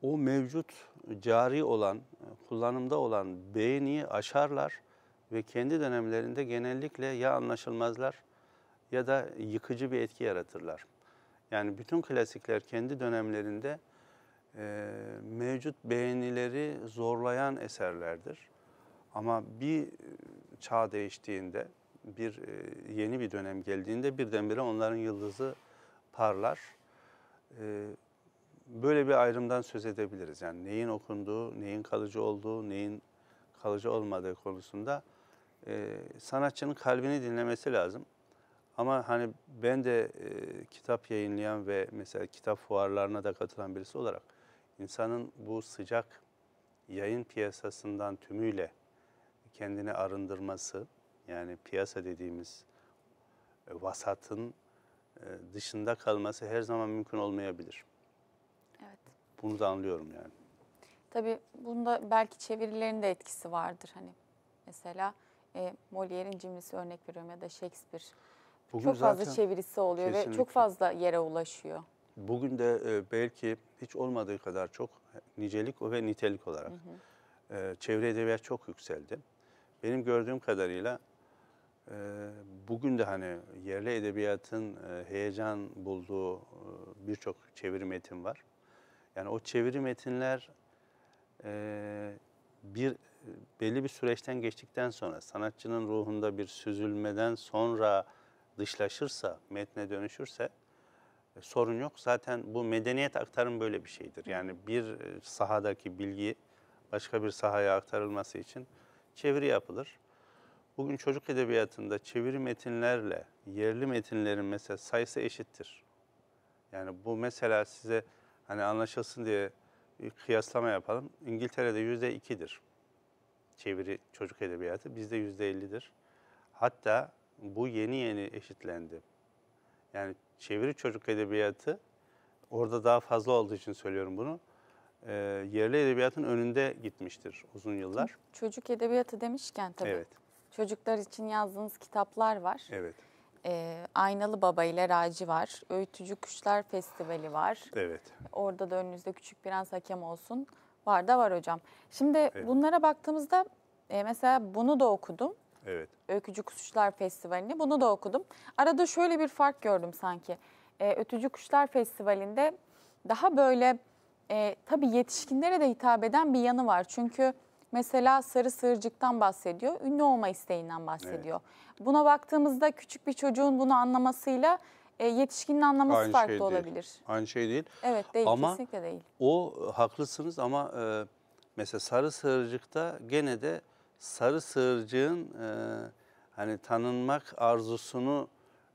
[SPEAKER 2] o mevcut cari olan, e, kullanımda olan beğeniyi aşarlar ve kendi dönemlerinde genellikle ya anlaşılmazlar ya da yıkıcı bir etki yaratırlar. Yani bütün klasikler kendi dönemlerinde ee, mevcut beğenileri zorlayan eserlerdir. Ama bir e, çağ değiştiğinde, bir e, yeni bir dönem geldiğinde birdenbire onların yıldızı parlar. Ee, böyle bir ayrımdan söz edebiliriz. Yani neyin okunduğu, neyin kalıcı olduğu, neyin kalıcı olmadığı konusunda e, sanatçının kalbini dinlemesi lazım. Ama hani ben de kitap yayınlayan ve mesela kitap fuarlarına da katılan birisi olarak insanın bu sıcak yayın piyasasından tümüyle kendini arındırması, yani piyasa dediğimiz e, vasatın e, dışında kalması her zaman mümkün olmayabilir. Evet. Bunu da anlıyorum yani.
[SPEAKER 1] Tabii bunda belki çevirilerin de etkisi vardır hani. Mesela e, Molière'in cimrisi örnek veriyorum ya da Shakespeare. Bugün çok fazla çevirisi oluyor kesinlikle. ve çok fazla yere ulaşıyor
[SPEAKER 2] bugün de e, belki hiç olmadığı kadar çok nicelik ve nitelik olarak
[SPEAKER 3] hı
[SPEAKER 2] hı. E, çevre edebiyat çok yükseldi. Benim gördüğüm kadarıyla e, bugün de hani yerli edebiyatın heyecan bulduğu birçok çeviri metin var. Yani o çeviri metinler bir belli bir süreçten geçtikten sonra sanatçının ruhunda bir süzülmeden sonra dışlaşırsa, metne dönüşürse e, sorun yok. Zaten bu medeniyet aktarım böyle bir şeydir. Yani bir e, sahadaki bilgi başka bir sahaya aktarılması için çeviri yapılır. Bugün çocuk edebiyatında çeviri metinlerle yerli metinlerin mesela sayısı eşittir. Yani bu mesela size hani anlaşılsın diye bir kıyaslama yapalım. İngiltere'de yüzde ikidir çeviri çocuk edebiyatı. Bizde yüzde ellidir. Hatta bu yeni yeni eşitlendi. Yani çeviri çocuk edebiyatı orada daha fazla olduğu için söylüyorum bunu. E, yerli edebiyatın önünde gitmiştir uzun yıllar.
[SPEAKER 1] Çocuk edebiyatı demişken tabii. Evet. Çocuklar için yazdığınız kitaplar var. Evet. E, Aynalı Baba ile Raci var. Öğütücü Kuşlar Festivali var. Evet. Orada da önünüzde Küçük Prens Hakem olsun. Var da var hocam. Şimdi evet. bunlara baktığımızda e, mesela bunu da okudum. Evet. Öykücü Kuşlar Festivali'ni. Bunu da okudum. Arada şöyle bir fark gördüm sanki. E, Ötücü Kuşlar Festivali'nde daha böyle e, tabii yetişkinlere de hitap eden bir yanı var. Çünkü mesela sarı sığırcıktan bahsediyor, ünlü olma isteğinden bahsediyor. Evet. Buna baktığımızda küçük bir çocuğun bunu anlamasıyla e, yetişkinin anlaması Aynı farklı şey olabilir.
[SPEAKER 2] Aynı şey değil. Evet değil, ama kesinlikle değil. O haklısınız ama e, mesela sarı sığırcıkta gene de sarı sığırcığın e, hani tanınmak arzusunu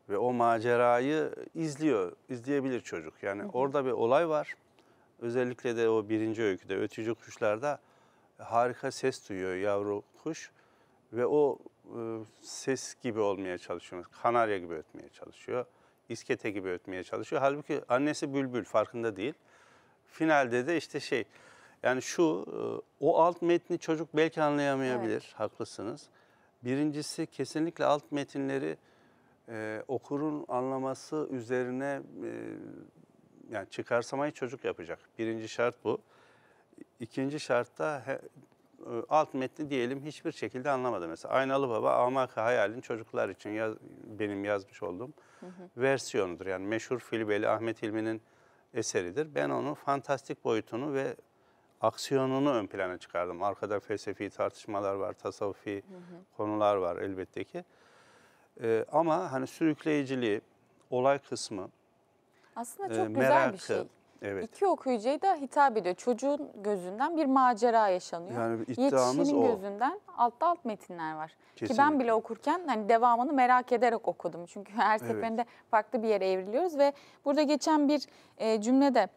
[SPEAKER 2] ve o macerayı izliyor, izleyebilir çocuk. Yani hı hı. orada bir olay var. Özellikle de o birinci öyküde ötücü kuşlarda harika ses duyuyor yavru kuş ve o e, ses gibi olmaya çalışıyor. Kanarya gibi ötmeye çalışıyor. İskete gibi ötmeye çalışıyor. Halbuki annesi bülbül farkında değil. Finalde de işte şey yani şu e, o alt metni çocuk belki anlayamayabilir. Evet. Haklısınız. Birincisi kesinlikle alt metinleri e, okurun anlaması üzerine e, yani çıkarsamayı çocuk yapacak. Birinci şart bu. İkinci şartta he, e, alt metni diyelim hiçbir şekilde anlamadı. Mesela Aynalı Baba Amaka Hayal'in çocuklar için yaz, benim yazmış olduğum hı hı. versiyonudur. Yani meşhur Filbeli Ahmet İlminin eseridir. Ben onu fantastik boyutunu ve aksiyonunu ön plana çıkardım. Arkada felsefi tartışmalar var, tasavvufi hı hı. konular var elbette ki. Ee, ama hani sürükleyiciliği, olay kısmı,
[SPEAKER 1] Aslında e, çok e, güzel bir şey. Evet. İki okuyucuya da hitap ediyor. Çocuğun gözünden bir macera yaşanıyor. Yani Yetişkinin gözünden altta alt metinler var. Kesinlikle. Ki ben bile okurken hani devamını merak ederek okudum. Çünkü her seferinde evet. farklı bir yere evriliyoruz ve burada geçen bir e, cümlede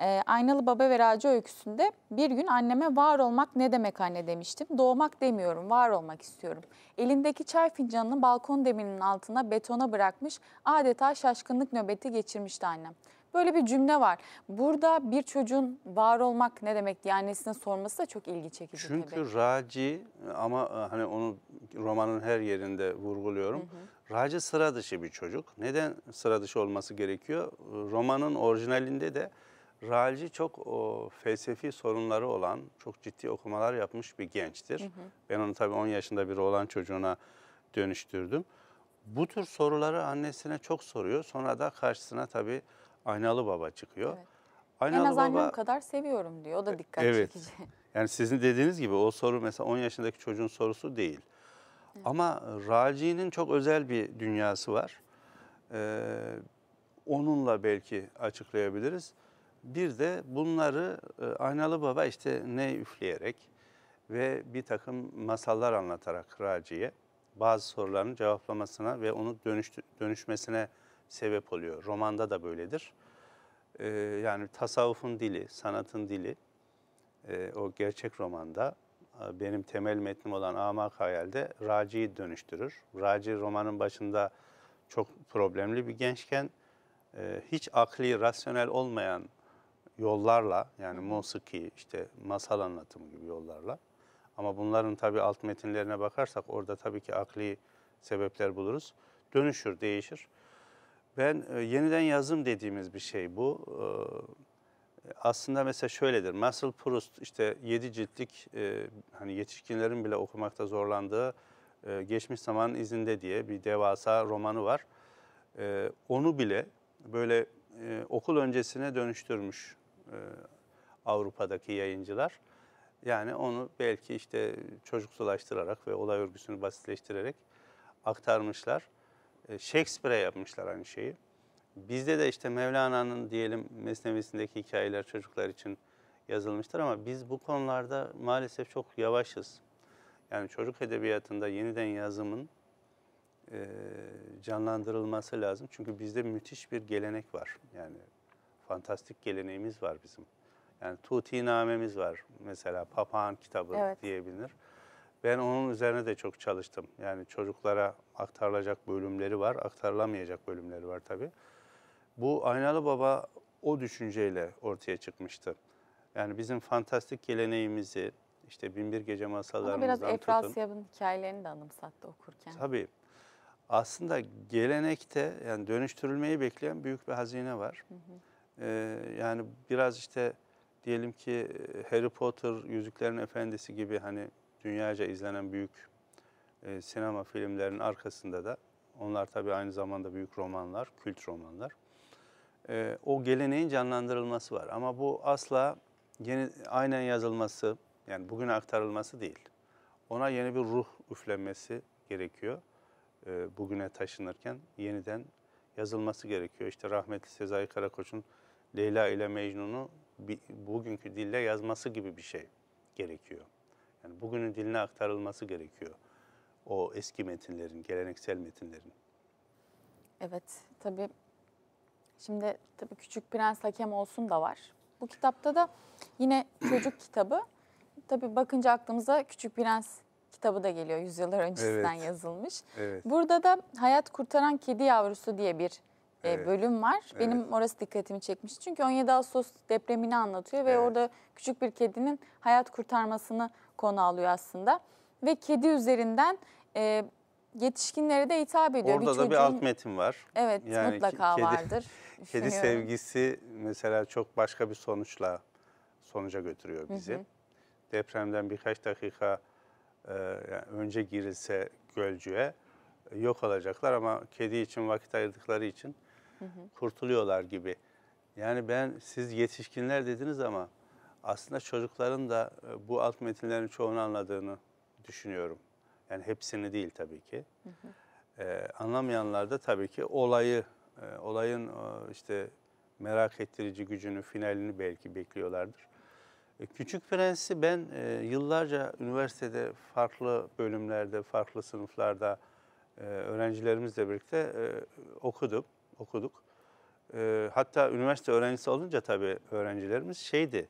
[SPEAKER 1] e, Aynalı Baba ve Raci öyküsünde bir gün anneme var olmak ne demek anne demiştim. Doğmak demiyorum, var olmak istiyorum. Elindeki çay fincanını balkon demirinin altına betona bırakmış adeta şaşkınlık nöbeti geçirmişti annem. Böyle bir cümle var. Burada bir çocuğun var olmak ne demek diye annesine sorması da çok ilgi çekici Çünkü tabii.
[SPEAKER 2] Raci ama e, hani onu romanın her yerinde vurguluyorum. Hı hı. Raci sıra dışı bir çocuk. Neden sıra dışı olması gerekiyor? Romanın orijinalinde de Rahalci çok o, felsefi sorunları olan, çok ciddi okumalar yapmış bir gençtir. Hı hı. Ben onu tabii 10 yaşında bir olan çocuğuna dönüştürdüm. Bu tür soruları annesine çok soruyor. Sonra da karşısına tabii Aynalı Baba çıkıyor. Evet. Aynalı en az baba, annem
[SPEAKER 1] kadar seviyorum diyor. O da
[SPEAKER 2] dikkat evet. çekici. Yani sizin dediğiniz gibi o soru mesela 10 yaşındaki çocuğun sorusu değil. Evet. Ama Raci'nin çok özel bir dünyası var. Ee, onunla belki açıklayabiliriz. Bir de bunları e, Aynalı Baba işte ne üfleyerek ve bir takım masallar anlatarak Raci'ye bazı soruların cevaplamasına ve onu dönüş, dönüşmesine sebep oluyor. Romanda da böyledir. Ee, yani tasavvufun dili, sanatın dili e, o gerçek romanda e, benim temel metnim olan Amak Hayal'de Raci'yi dönüştürür. Raci romanın başında çok problemli bir gençken e, hiç akli, rasyonel olmayan yollarla yani musiki işte masal anlatımı gibi yollarla ama bunların tabii alt metinlerine bakarsak orada tabii ki akli sebepler buluruz. Dönüşür, değişir. Ben e, yeniden yazım dediğimiz bir şey bu. E, aslında mesela şöyledir. Marcel Proust işte 7 ciltlik e, hani yetişkinlerin bile okumakta zorlandığı e, Geçmiş Zamanın izinde diye bir devasa romanı var. E, onu bile böyle e, okul öncesine dönüştürmüş e, Avrupa'daki yayıncılar. Yani onu belki işte çocuksulaştırarak ve olay örgüsünü basitleştirerek aktarmışlar. E, Shakespeare yapmışlar aynı şeyi. Bizde de işte Mevlana'nın diyelim mesnevisindeki hikayeler çocuklar için yazılmıştır ama biz bu konularda maalesef çok yavaşız. Yani çocuk edebiyatında yeniden yazımın e, canlandırılması lazım. Çünkü bizde müthiş bir gelenek var. Yani fantastik geleneğimiz var bizim. Yani Tuti namemiz var mesela papağan kitabı evet. diye Ben onun üzerine de çok çalıştım. Yani çocuklara aktarılacak bölümleri var, aktarılamayacak bölümleri var tabii. Bu Aynalı Baba o düşünceyle ortaya çıkmıştı. Yani bizim fantastik geleneğimizi, işte Binbir Gece masallarımızdan tutun. Ama biraz
[SPEAKER 1] Efrasiyab'ın hikayelerini de anımsattı
[SPEAKER 2] okurken. Tabii. Aslında gelenekte yani dönüştürülmeyi bekleyen büyük bir hazine var. Hı hı e, yani biraz işte diyelim ki e, Harry Potter, Yüzüklerin Efendisi gibi hani dünyaca izlenen büyük e, sinema filmlerinin arkasında da onlar tabii aynı zamanda büyük romanlar, kült romanlar. E, o geleneğin canlandırılması var ama bu asla yeni aynen yazılması yani bugüne aktarılması değil. Ona yeni bir ruh üflenmesi gerekiyor. E, bugüne taşınırken yeniden yazılması gerekiyor. İşte rahmetli Sezai Karakoç'un Leyla ile Mecnun'u bugünkü dille yazması gibi bir şey gerekiyor. Yani bugünün diline aktarılması gerekiyor. O eski metinlerin, geleneksel metinlerin.
[SPEAKER 1] Evet, tabii. Şimdi tabii Küçük Prens Hakem Olsun da var. Bu kitapta da yine çocuk kitabı. Tabii bakınca aklımıza Küçük Prens kitabı da geliyor. Yüzyıllar öncesinden evet. yazılmış. Evet. Burada da Hayat Kurtaran Kedi Yavrusu diye bir e, evet. bölüm var. Evet. Benim orası dikkatimi çekmiş Çünkü 17 Ağustos depremini anlatıyor ve evet. orada küçük bir kedinin hayat kurtarmasını konu alıyor aslında. Ve kedi üzerinden e, yetişkinlere de hitap ediyor. Orada bir çocuğun... da bir alt metin
[SPEAKER 2] var. Evet yani mutlaka kedi, vardır. kedi sevgisi mesela çok başka bir sonuçla sonuca götürüyor bizi. Depremden birkaç dakika e, yani önce girilse Gölcü'ye e, yok olacaklar ama kedi için vakit ayırdıkları için hı kurtuluyorlar gibi. Yani ben siz yetişkinler dediniz ama aslında çocukların da e, bu alt metinlerin çoğunu anladığını düşünüyorum. Yani hepsini değil tabii ki. Hı hı. Ee, anlamayanlar da tabii ki olayı, e, olayın e, işte merak ettirici gücünü, finalini belki bekliyorlardır. Küçük Prens'i ben yıllarca üniversitede farklı bölümlerde, farklı sınıflarda öğrencilerimizle birlikte okudum okuduk. E, hatta üniversite öğrencisi olunca tabii öğrencilerimiz şeydi.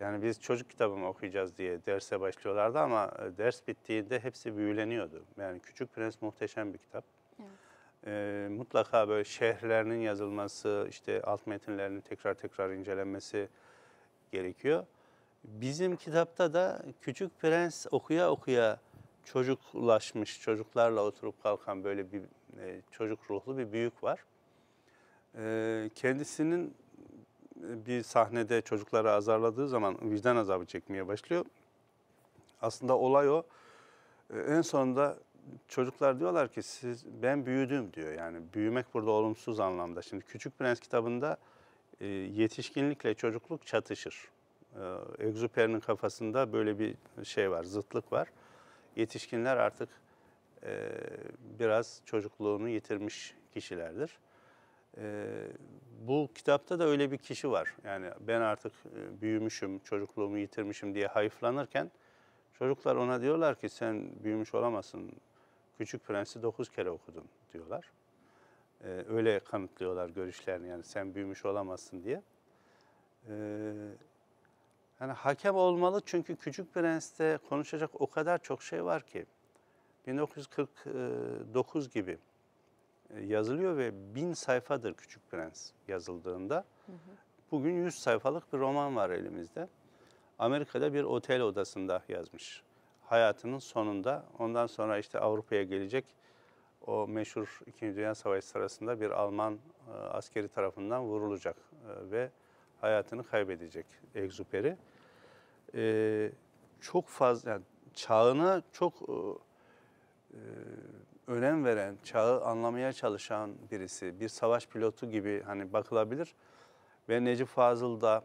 [SPEAKER 2] Yani biz çocuk kitabı mı okuyacağız diye derse başlıyorlardı ama e, ders bittiğinde hepsi büyüleniyordu. Yani Küçük Prens muhteşem bir kitap. Evet. E, mutlaka böyle şehirlerinin yazılması, işte alt metinlerinin tekrar tekrar incelenmesi gerekiyor. Bizim kitapta da Küçük Prens okuya okuya çocuklaşmış, çocuklarla oturup kalkan böyle bir e, çocuk ruhlu bir büyük var. Ee, kendisinin e, bir sahnede çocukları azarladığı zaman vicdan azabı çekmeye başlıyor. Aslında olay o. Ee, en sonunda çocuklar diyorlar ki siz ben büyüdüm diyor. Yani büyümek burada olumsuz anlamda. Şimdi Küçük Prens kitabında e, yetişkinlikle çocukluk çatışır. Egzüperi'nin ee, kafasında böyle bir şey var, zıtlık var. Yetişkinler artık e, biraz çocukluğunu yitirmiş kişilerdir. Ee, bu kitapta da öyle bir kişi var. Yani ben artık e, büyümüşüm, çocukluğumu yitirmişim diye hayıflanırken çocuklar ona diyorlar ki sen büyümüş olamazsın. Küçük Prens'i dokuz kere okudun diyorlar. Ee, öyle kanıtlıyorlar görüşlerini yani sen büyümüş olamazsın diye. Ee, yani hakem olmalı çünkü Küçük Prens'te konuşacak o kadar çok şey var ki. 1949 e, gibi e, yazılıyor ve bin sayfadır Küçük Prens yazıldığında. Bugün 100 sayfalık bir roman var elimizde. Amerika'da bir otel odasında yazmış. Hayatının sonunda ondan sonra işte Avrupa'ya gelecek o meşhur 2. Dünya Savaşı sırasında bir Alman e, askeri tarafından vurulacak e, ve hayatını kaybedecek Egzuperi. çok fazla yani çağına çok önem veren, çağı anlamaya çalışan birisi, bir savaş pilotu gibi hani bakılabilir. Ve Necip Fazıl'da,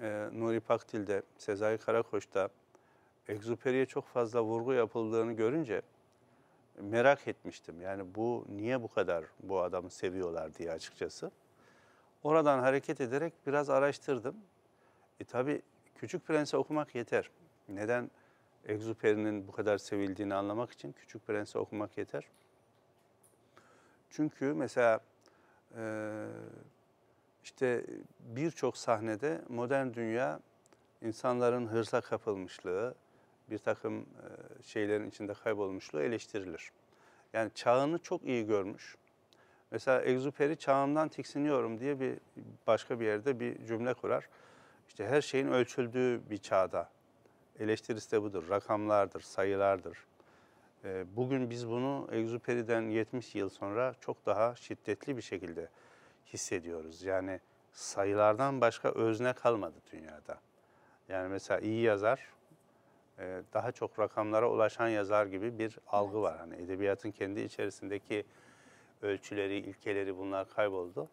[SPEAKER 2] e, Nuri de, Sezai Karakoç da exuperiye çok fazla vurgu yapıldığını görünce merak etmiştim. Yani bu niye bu kadar bu adamı seviyorlar diye açıkçası. Oradan hareket ederek biraz araştırdım. E tabi Küçük Prens'i okumak yeter. Neden exuperinin bu kadar sevildiğini anlamak için Küçük Prens'i okumak yeter. Çünkü mesela e, işte birçok sahnede modern dünya insanların hırsa kapılmışlığı, bir takım e, şeylerin içinde kaybolmuşluğu eleştirilir. Yani çağını çok iyi görmüş. Mesela Exuperi çağımdan tiksiniyorum diye bir başka bir yerde bir cümle kurar. İşte her şeyin ölçüldüğü bir çağda. Eleştirisi de budur. Rakamlardır, sayılardır ee, bugün biz bunu Exupery'den 70 yıl sonra çok daha şiddetli bir şekilde hissediyoruz. Yani sayılardan başka özne kalmadı dünyada. Yani mesela iyi yazar, e, daha çok rakamlara ulaşan yazar gibi bir algı evet. var. Hani edebiyatın kendi içerisindeki ölçüleri, ilkeleri bunlar kayboldu.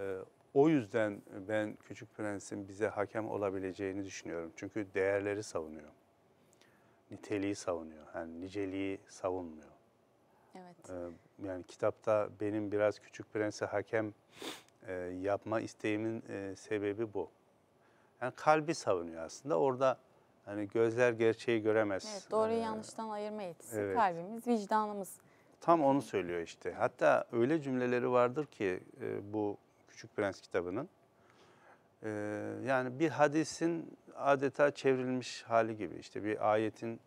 [SPEAKER 2] Ee, o yüzden ben Küçük Prens'in bize hakem olabileceğini düşünüyorum. Çünkü değerleri savunuyor niteliği savunuyor. Yani niceliği savunmuyor. Evet. Ee, yani kitapta benim biraz Küçük Prens'e hakem e, yapma isteğimin e, sebebi bu. Yani kalbi savunuyor aslında. Orada hani gözler gerçeği göremez. Evet,
[SPEAKER 1] doğruyu ee, yanlıştan ayırma yetisi evet. kalbimiz, vicdanımız.
[SPEAKER 2] Tam onu söylüyor işte. Hatta öyle cümleleri vardır ki e, bu Küçük Prens kitabının. Ee, yani bir hadisin adeta çevrilmiş hali gibi işte bir ayetin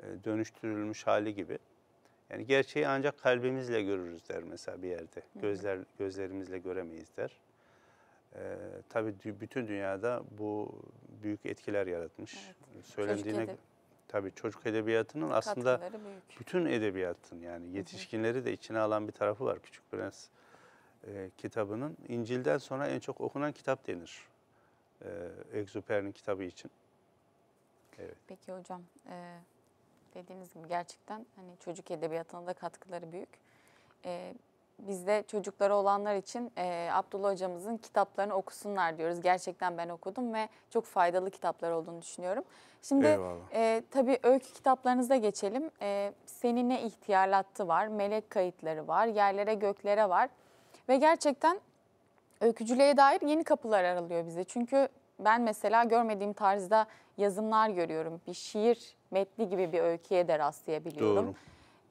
[SPEAKER 2] e, dönüştürülmüş hali gibi. Yani gerçeği ancak kalbimizle görürüz der mesela bir yerde. Gözler gözlerimizle göremeyiz der. Ee, tabii bütün dünyada bu büyük etkiler yaratmış. Evet. Söylendiğine Çocuk tabii çocuk edebiyatının aslında büyük. bütün edebiyatın yani yetişkinleri de içine alan bir tarafı var Küçük Prens e, kitabının İncil'den sonra en çok okunan kitap denir. E, Exupery'nin kitabı için. Evet.
[SPEAKER 1] Peki hocam, e, dediğiniz gibi gerçekten hani çocuk edebiyatına da katkıları büyük. E, bizde çocukları olanlar için e, Abdullah hocamızın kitaplarını okusunlar diyoruz. Gerçekten ben okudum ve çok faydalı kitaplar olduğunu düşünüyorum. Şimdi e, tabii öykü kitaplarınıza geçelim. E, ne İhtiyarlattı var, Melek Kayıtları var, Yerlere Göklere var. Ve gerçekten öykücülüğe dair yeni kapılar aralıyor bize. Çünkü ben mesela görmediğim tarzda yazımlar görüyorum. Bir şiir metni gibi bir öyküye de rastlayabiliyorum. Doğru.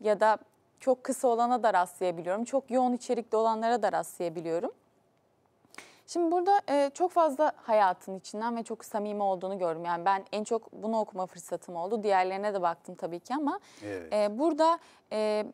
[SPEAKER 1] Ya da çok kısa olana da rastlayabiliyorum. Çok yoğun içerikli olanlara da rastlayabiliyorum. Şimdi burada e, çok fazla hayatın içinden ve çok samimi olduğunu gördüm. Yani ben en çok bunu okuma fırsatım oldu. Diğerlerine de baktım tabii ki ama evet. e, burada e,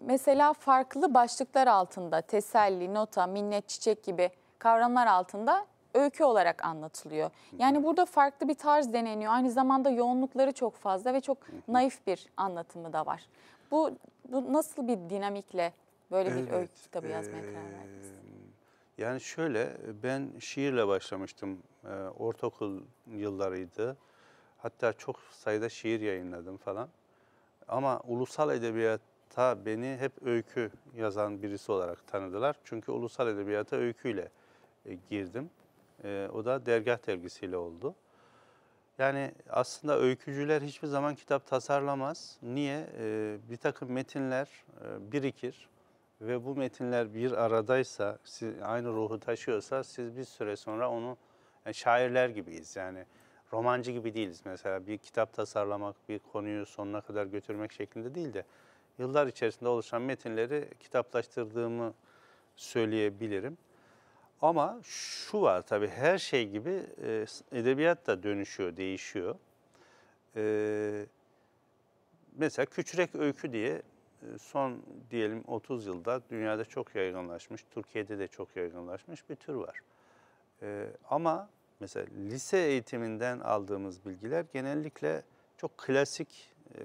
[SPEAKER 1] mesela farklı başlıklar altında teselli, nota, minnet, çiçek gibi kavramlar altında öykü olarak anlatılıyor. Yani burada farklı bir tarz deneniyor. Aynı zamanda yoğunlukları çok fazla ve çok naif bir anlatımı da var. Bu, bu nasıl bir dinamikle böyle evet, bir öykü kitabı yazmaya
[SPEAKER 2] karar verdiniz? E, yani şöyle ben şiirle başlamıştım. E, ortaokul yıllarıydı. Hatta çok sayıda şiir yayınladım falan. Ama ulusal edebiyat ta beni hep öykü yazan birisi olarak tanıdılar. Çünkü ulusal edebiyata öyküyle e, girdim. E, o da dergah dergisiyle oldu. Yani aslında öykücüler hiçbir zaman kitap tasarlamaz. Niye? E, bir takım metinler birikir ve bu metinler bir aradaysa, aynı ruhu taşıyorsa siz bir süre sonra onu yani şairler gibiyiz yani romancı gibi değiliz mesela bir kitap tasarlamak, bir konuyu sonuna kadar götürmek şeklinde değil de yıllar içerisinde oluşan metinleri kitaplaştırdığımı söyleyebilirim. Ama şu var tabii her şey gibi e, edebiyat da dönüşüyor, değişiyor. E, mesela Küçürek Öykü diye e, son diyelim 30 yılda dünyada çok yaygınlaşmış, Türkiye'de de çok yaygınlaşmış bir tür var. ama mesela lise eğitiminden aldığımız bilgiler genellikle çok klasik e,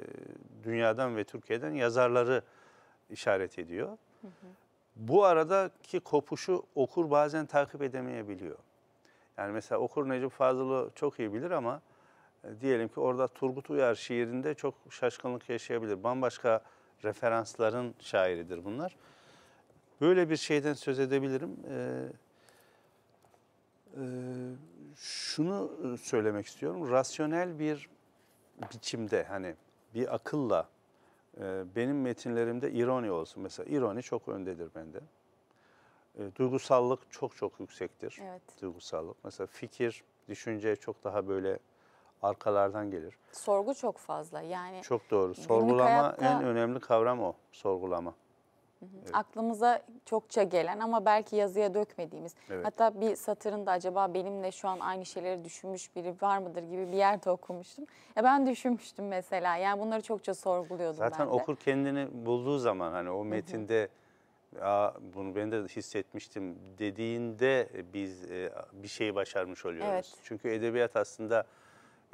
[SPEAKER 2] dünyadan ve Türkiye'den yazarları işaret ediyor. Hı hı. Bu aradaki kopuşu okur bazen takip edemeyebiliyor. Yani mesela okur Necip Fazıl'ı çok iyi bilir ama e, diyelim ki orada Turgut Uyar şiirinde çok şaşkınlık yaşayabilir. Bambaşka referansların şairidir bunlar. Böyle bir şeyden söz edebilirim. Ee, şunu e, söylemek istiyorum. Rasyonel bir biçimde hani bir akılla e, benim metinlerimde ironi olsun. Mesela ironi çok öndedir bende. E, duygusallık çok çok yüksektir. Evet. Duygusallık. Mesela fikir, düşünce çok daha böyle arkalardan gelir.
[SPEAKER 1] Sorgu çok fazla yani.
[SPEAKER 2] Çok doğru. Sorgulama hayatta... en önemli kavram o. Sorgulama. Evet.
[SPEAKER 1] Aklımıza çokça gelen ama belki yazıya dökmediğimiz. Evet. Hatta bir satırında acaba benimle şu an aynı şeyleri düşünmüş biri var mıdır gibi bir yerde okumuştum. Ya ben düşünmüştüm mesela. Yani bunları çokça sorguluyordum Zaten ben de. okur
[SPEAKER 2] kendini bulduğu zaman hani o metinde Aa, bunu ben de hissetmiştim dediğinde biz e, bir şeyi başarmış oluyoruz. Evet. Çünkü edebiyat aslında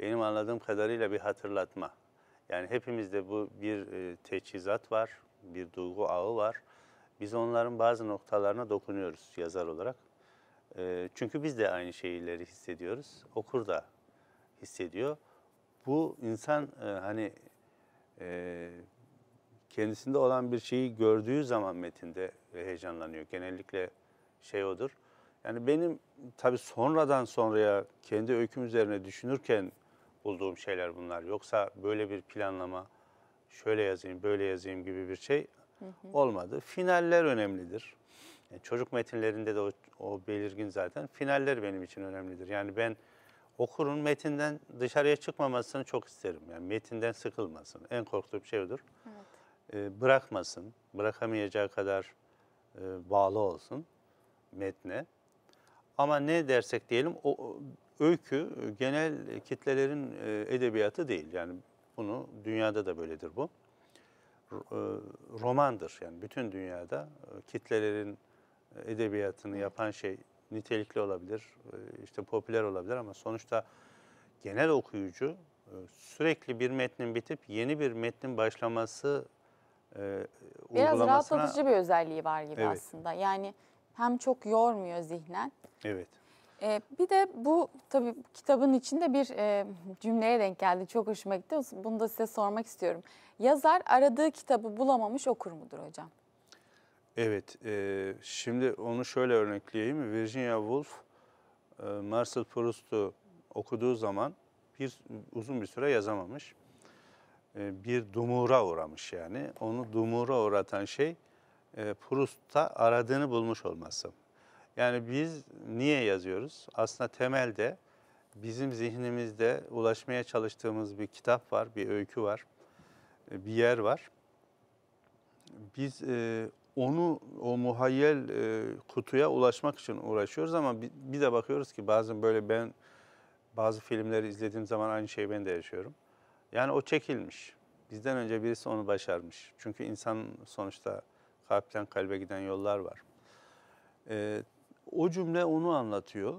[SPEAKER 2] benim anladığım kadarıyla bir hatırlatma. Yani hepimizde bu bir e, teçhizat var, bir duygu ağı var. Biz onların bazı noktalarına dokunuyoruz yazar olarak. E, çünkü biz de aynı şeyleri hissediyoruz. Okur da hissediyor. Bu insan e, hani e, kendisinde olan bir şeyi gördüğü zaman metinde heyecanlanıyor. Genellikle şey odur. Yani benim tabii sonradan sonraya kendi öyküm üzerine düşünürken bulduğum şeyler bunlar. Yoksa böyle bir planlama, şöyle yazayım, böyle yazayım gibi bir şey olmadı. Finaller önemlidir. Yani e, çocuk metinlerinde de o, o belirgin zaten. Finaller benim için önemlidir. Yani ben okurun metinden dışarıya çıkmamasını çok isterim. Yani metinden sıkılmasın. En korktuğum şey odur. Evet. Ee, bırakmasın, bırakamayacağı kadar e, bağlı olsun metne. Ama ne dersek diyelim o öykü genel kitlelerin e, edebiyatı değil. Yani bunu dünyada da böyledir bu. E, romandır yani bütün dünyada e, kitlelerin edebiyatını yapan şey nitelikli olabilir, e, işte popüler olabilir ama sonuçta genel okuyucu sürekli bir metnin bitip yeni bir metnin başlaması e, Biraz rahatlatıcı bir
[SPEAKER 1] özelliği var gibi evet. aslında. Yani hem çok yormuyor zihnen. Evet. Ee, bir de bu tabii kitabın içinde bir e, cümleye denk geldi. Çok hoşuma gitti. Bunu da size sormak istiyorum. Yazar aradığı kitabı bulamamış okur mudur hocam?
[SPEAKER 2] Evet. E, şimdi onu şöyle örnekleyeyim. Virginia Woolf e, Marcel Proust'u okuduğu zaman bir uzun bir süre yazamamış. E, bir dumura uğramış yani. Onu dumura uğratan şey e, Proust'ta aradığını bulmuş olması. Yani biz niye yazıyoruz? Aslında temelde bizim zihnimizde ulaşmaya çalıştığımız bir kitap var, bir öykü var, e, bir yer var. Biz e, onu o muhayyel e, kutuya ulaşmak için uğraşıyoruz ama bir, bir de bakıyoruz ki bazen böyle ben bazı filmleri izlediğim zaman aynı şeyi ben de yaşıyorum. Yani o çekilmiş. Bizden önce birisi onu başarmış. Çünkü insan sonuçta kalpten kalbe giden yollar var. E, o cümle onu anlatıyor.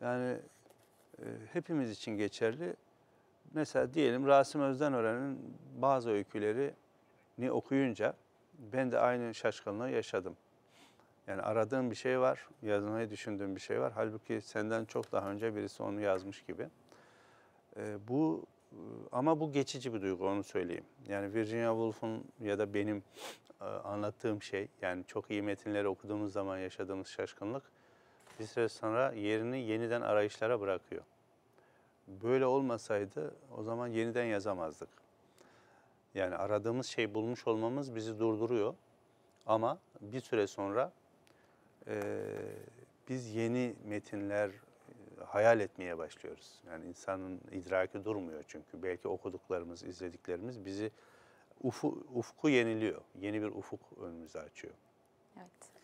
[SPEAKER 2] Yani e, hepimiz için geçerli. Mesela diyelim Rasim Özden Ören'in bazı öykülerini okuyunca ben de aynı şaşkınlığı yaşadım. Yani aradığım bir şey var, yazmayı düşündüğüm bir şey var. Halbuki senden çok daha önce birisi onu yazmış gibi. E, bu ama bu geçici bir duygu onu söyleyeyim. Yani Virginia Woolf'un ya da benim e, anlattığım şey yani çok iyi metinleri okuduğumuz zaman yaşadığımız şaşkınlık bir süre sonra yerini yeniden arayışlara bırakıyor. Böyle olmasaydı o zaman yeniden yazamazdık. Yani aradığımız şey bulmuş olmamız bizi durduruyor. Ama bir süre sonra e, biz yeni metinler hayal etmeye başlıyoruz. Yani insanın idraki durmuyor çünkü. Belki okuduklarımız, izlediklerimiz bizi ufu, ufku yeniliyor. Yeni bir ufuk önümüze açıyor.
[SPEAKER 1] Evet.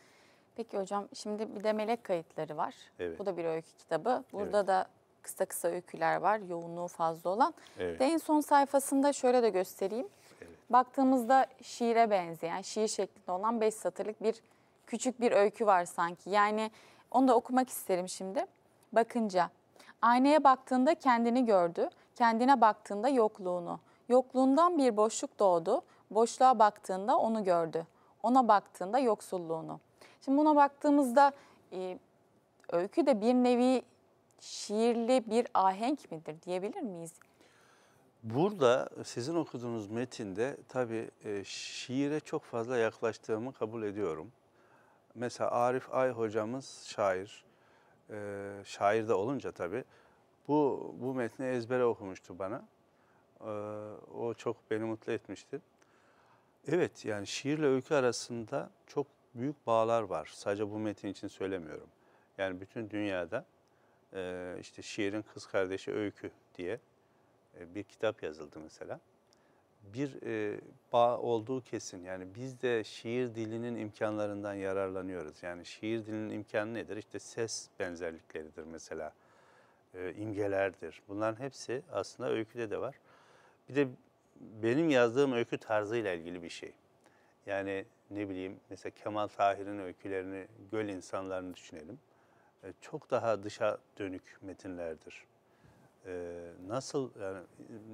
[SPEAKER 1] Peki hocam şimdi bir de melek kayıtları var. Evet. Bu da bir öykü kitabı. Burada evet. da kısa kısa öyküler var yoğunluğu fazla olan. Evet. De en son sayfasında şöyle de göstereyim. Evet. Baktığımızda şiire benzeyen, şiir şeklinde olan beş satırlık bir küçük bir öykü var sanki. Yani onu da okumak isterim şimdi. Bakınca, aynaya baktığında kendini gördü, kendine baktığında yokluğunu. Yokluğundan bir boşluk doğdu, boşluğa baktığında onu gördü. Ona baktığında yoksulluğunu. Şimdi buna baktığımızda e, öykü de bir nevi şiirli bir ahenk midir diyebilir miyiz?
[SPEAKER 2] Burada sizin okuduğunuz metinde tabii e, şiire çok fazla yaklaştığımı kabul ediyorum. Mesela Arif Ay hocamız şair, e, şair de olunca tabii bu, bu metni ezbere okumuştu bana. E, o çok beni mutlu etmişti. Evet yani şiirle öykü arasında çok büyük bağlar var. Sadece bu metin için söylemiyorum. Yani bütün dünyada e, işte şiirin kız kardeşi Öykü diye e, bir kitap yazıldı mesela. Bir e, bağ olduğu kesin. Yani biz de şiir dilinin imkanlarından yararlanıyoruz. Yani şiir dilinin imkanı nedir? İşte ses benzerlikleridir mesela. E, imgelerdir. Bunların hepsi aslında öyküde de var. Bir de benim yazdığım öykü tarzıyla ilgili bir şey. Yani ne bileyim mesela Kemal Tahir'in öykülerini, göl insanlarını düşünelim. E, çok daha dışa dönük metinlerdir. E, nasıl yani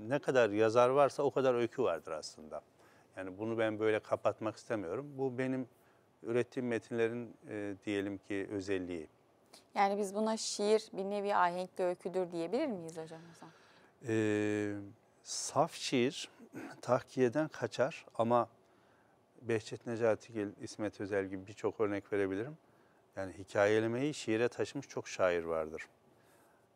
[SPEAKER 2] ne kadar yazar varsa o kadar öykü vardır aslında. Yani bunu ben böyle kapatmak istemiyorum. Bu benim ürettiğim metinlerin e, diyelim ki özelliği.
[SPEAKER 1] Yani biz buna şiir bir nevi ahenkli öyküdür diyebilir miyiz hocam o zaman?
[SPEAKER 2] Ee, saf şiir tahkiyeden kaçar ama Behçet Necatigil, İsmet Özel gibi birçok örnek verebilirim. Yani hikayelemeyi şiire taşımış çok şair vardır.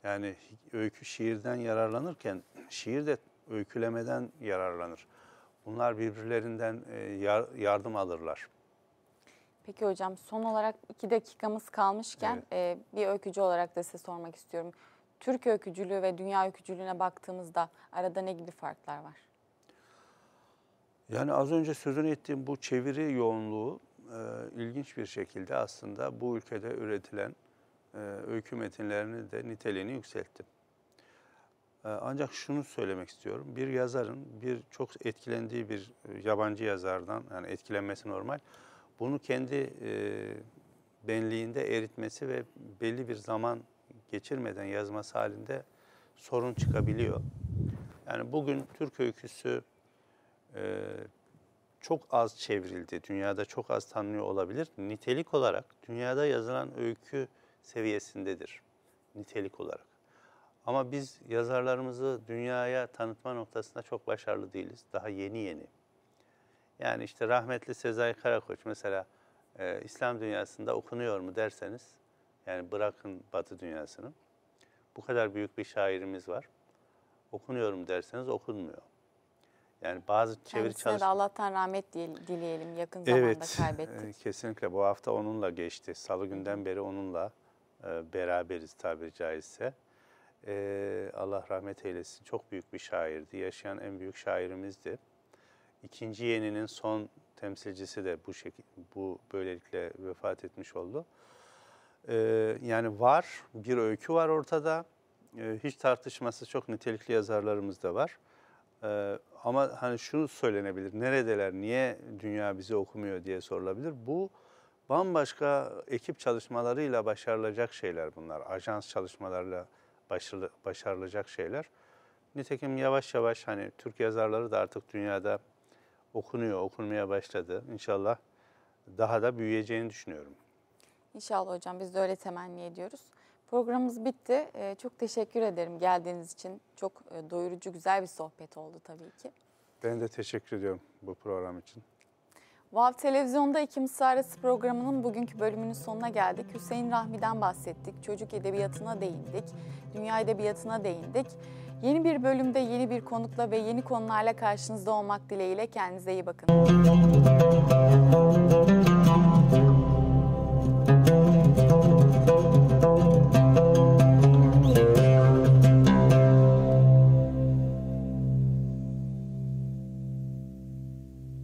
[SPEAKER 2] Yani öykü şiirden yararlanırken şiir de öykülemeden yararlanır. Bunlar birbirlerinden e, yardım alırlar.
[SPEAKER 1] Peki hocam son olarak iki dakikamız kalmışken evet. E, bir öykücü olarak da size sormak istiyorum. Türk öykücülüğü ve dünya öykücülüğüne baktığımızda arada ne gibi farklar var?
[SPEAKER 2] Yani az önce sözünü ettiğim bu çeviri yoğunluğu e, ilginç bir şekilde aslında bu ülkede üretilen e, öykü metinlerini de niteliğini yükseltti. E, ancak şunu söylemek istiyorum. Bir yazarın bir çok etkilendiği bir e, yabancı yazardan yani etkilenmesi normal. Bunu kendi e, benliğinde eritmesi ve belli bir zaman geçirmeden yazması halinde sorun çıkabiliyor. Yani bugün Türk öyküsü e, çok az çevrildi. Dünyada çok az tanınıyor olabilir. Nitelik olarak dünyada yazılan öykü seviyesindedir. Nitelik olarak. Ama biz yazarlarımızı dünyaya tanıtma noktasında çok başarılı değiliz. Daha yeni yeni. Yani işte rahmetli Sezai Karakoç mesela e, İslam dünyasında okunuyor mu derseniz, yani bırakın Batı dünyasını, bu kadar büyük bir şairimiz var. Okunuyorum derseniz okunmuyor. Yani bazı çeviri Kendisine de
[SPEAKER 1] Allah'tan rahmet dileyelim yakın zamanda evet, kaybettik.
[SPEAKER 2] kesinlikle bu hafta onunla geçti. Salı günden beri onunla e, beraberiz tabiri caizse. E, Allah rahmet eylesin. Çok büyük bir şairdi. Yaşayan en büyük şairimizdi. İkinci yeninin son temsilcisi de bu şekil, bu böylelikle vefat etmiş oldu. E, yani var, bir öykü var ortada. E, hiç tartışması çok nitelikli yazarlarımız da var. E, ama hani şunu söylenebilir, neredeler, niye dünya bizi okumuyor diye sorulabilir. Bu bambaşka ekip çalışmalarıyla başarılacak şeyler bunlar. Ajans çalışmalarıyla başarılı, başarılacak şeyler. Nitekim yavaş yavaş hani Türk yazarları da artık dünyada okunuyor, okunmaya başladı. İnşallah daha da büyüyeceğini düşünüyorum.
[SPEAKER 1] İnşallah hocam biz de öyle temenni ediyoruz. Programımız bitti. Ee, çok teşekkür ederim geldiğiniz için. Çok e, doyurucu, güzel bir sohbet oldu tabii ki.
[SPEAKER 2] Ben de teşekkür ediyorum bu program için.
[SPEAKER 1] Vav Televizyon'da İkimsi Arası programının bugünkü bölümünün sonuna geldik. Hüseyin Rahmi'den bahsettik, çocuk edebiyatına değindik, dünya edebiyatına değindik. Yeni bir bölümde yeni bir konukla ve yeni konularla karşınızda olmak dileğiyle kendinize iyi bakın.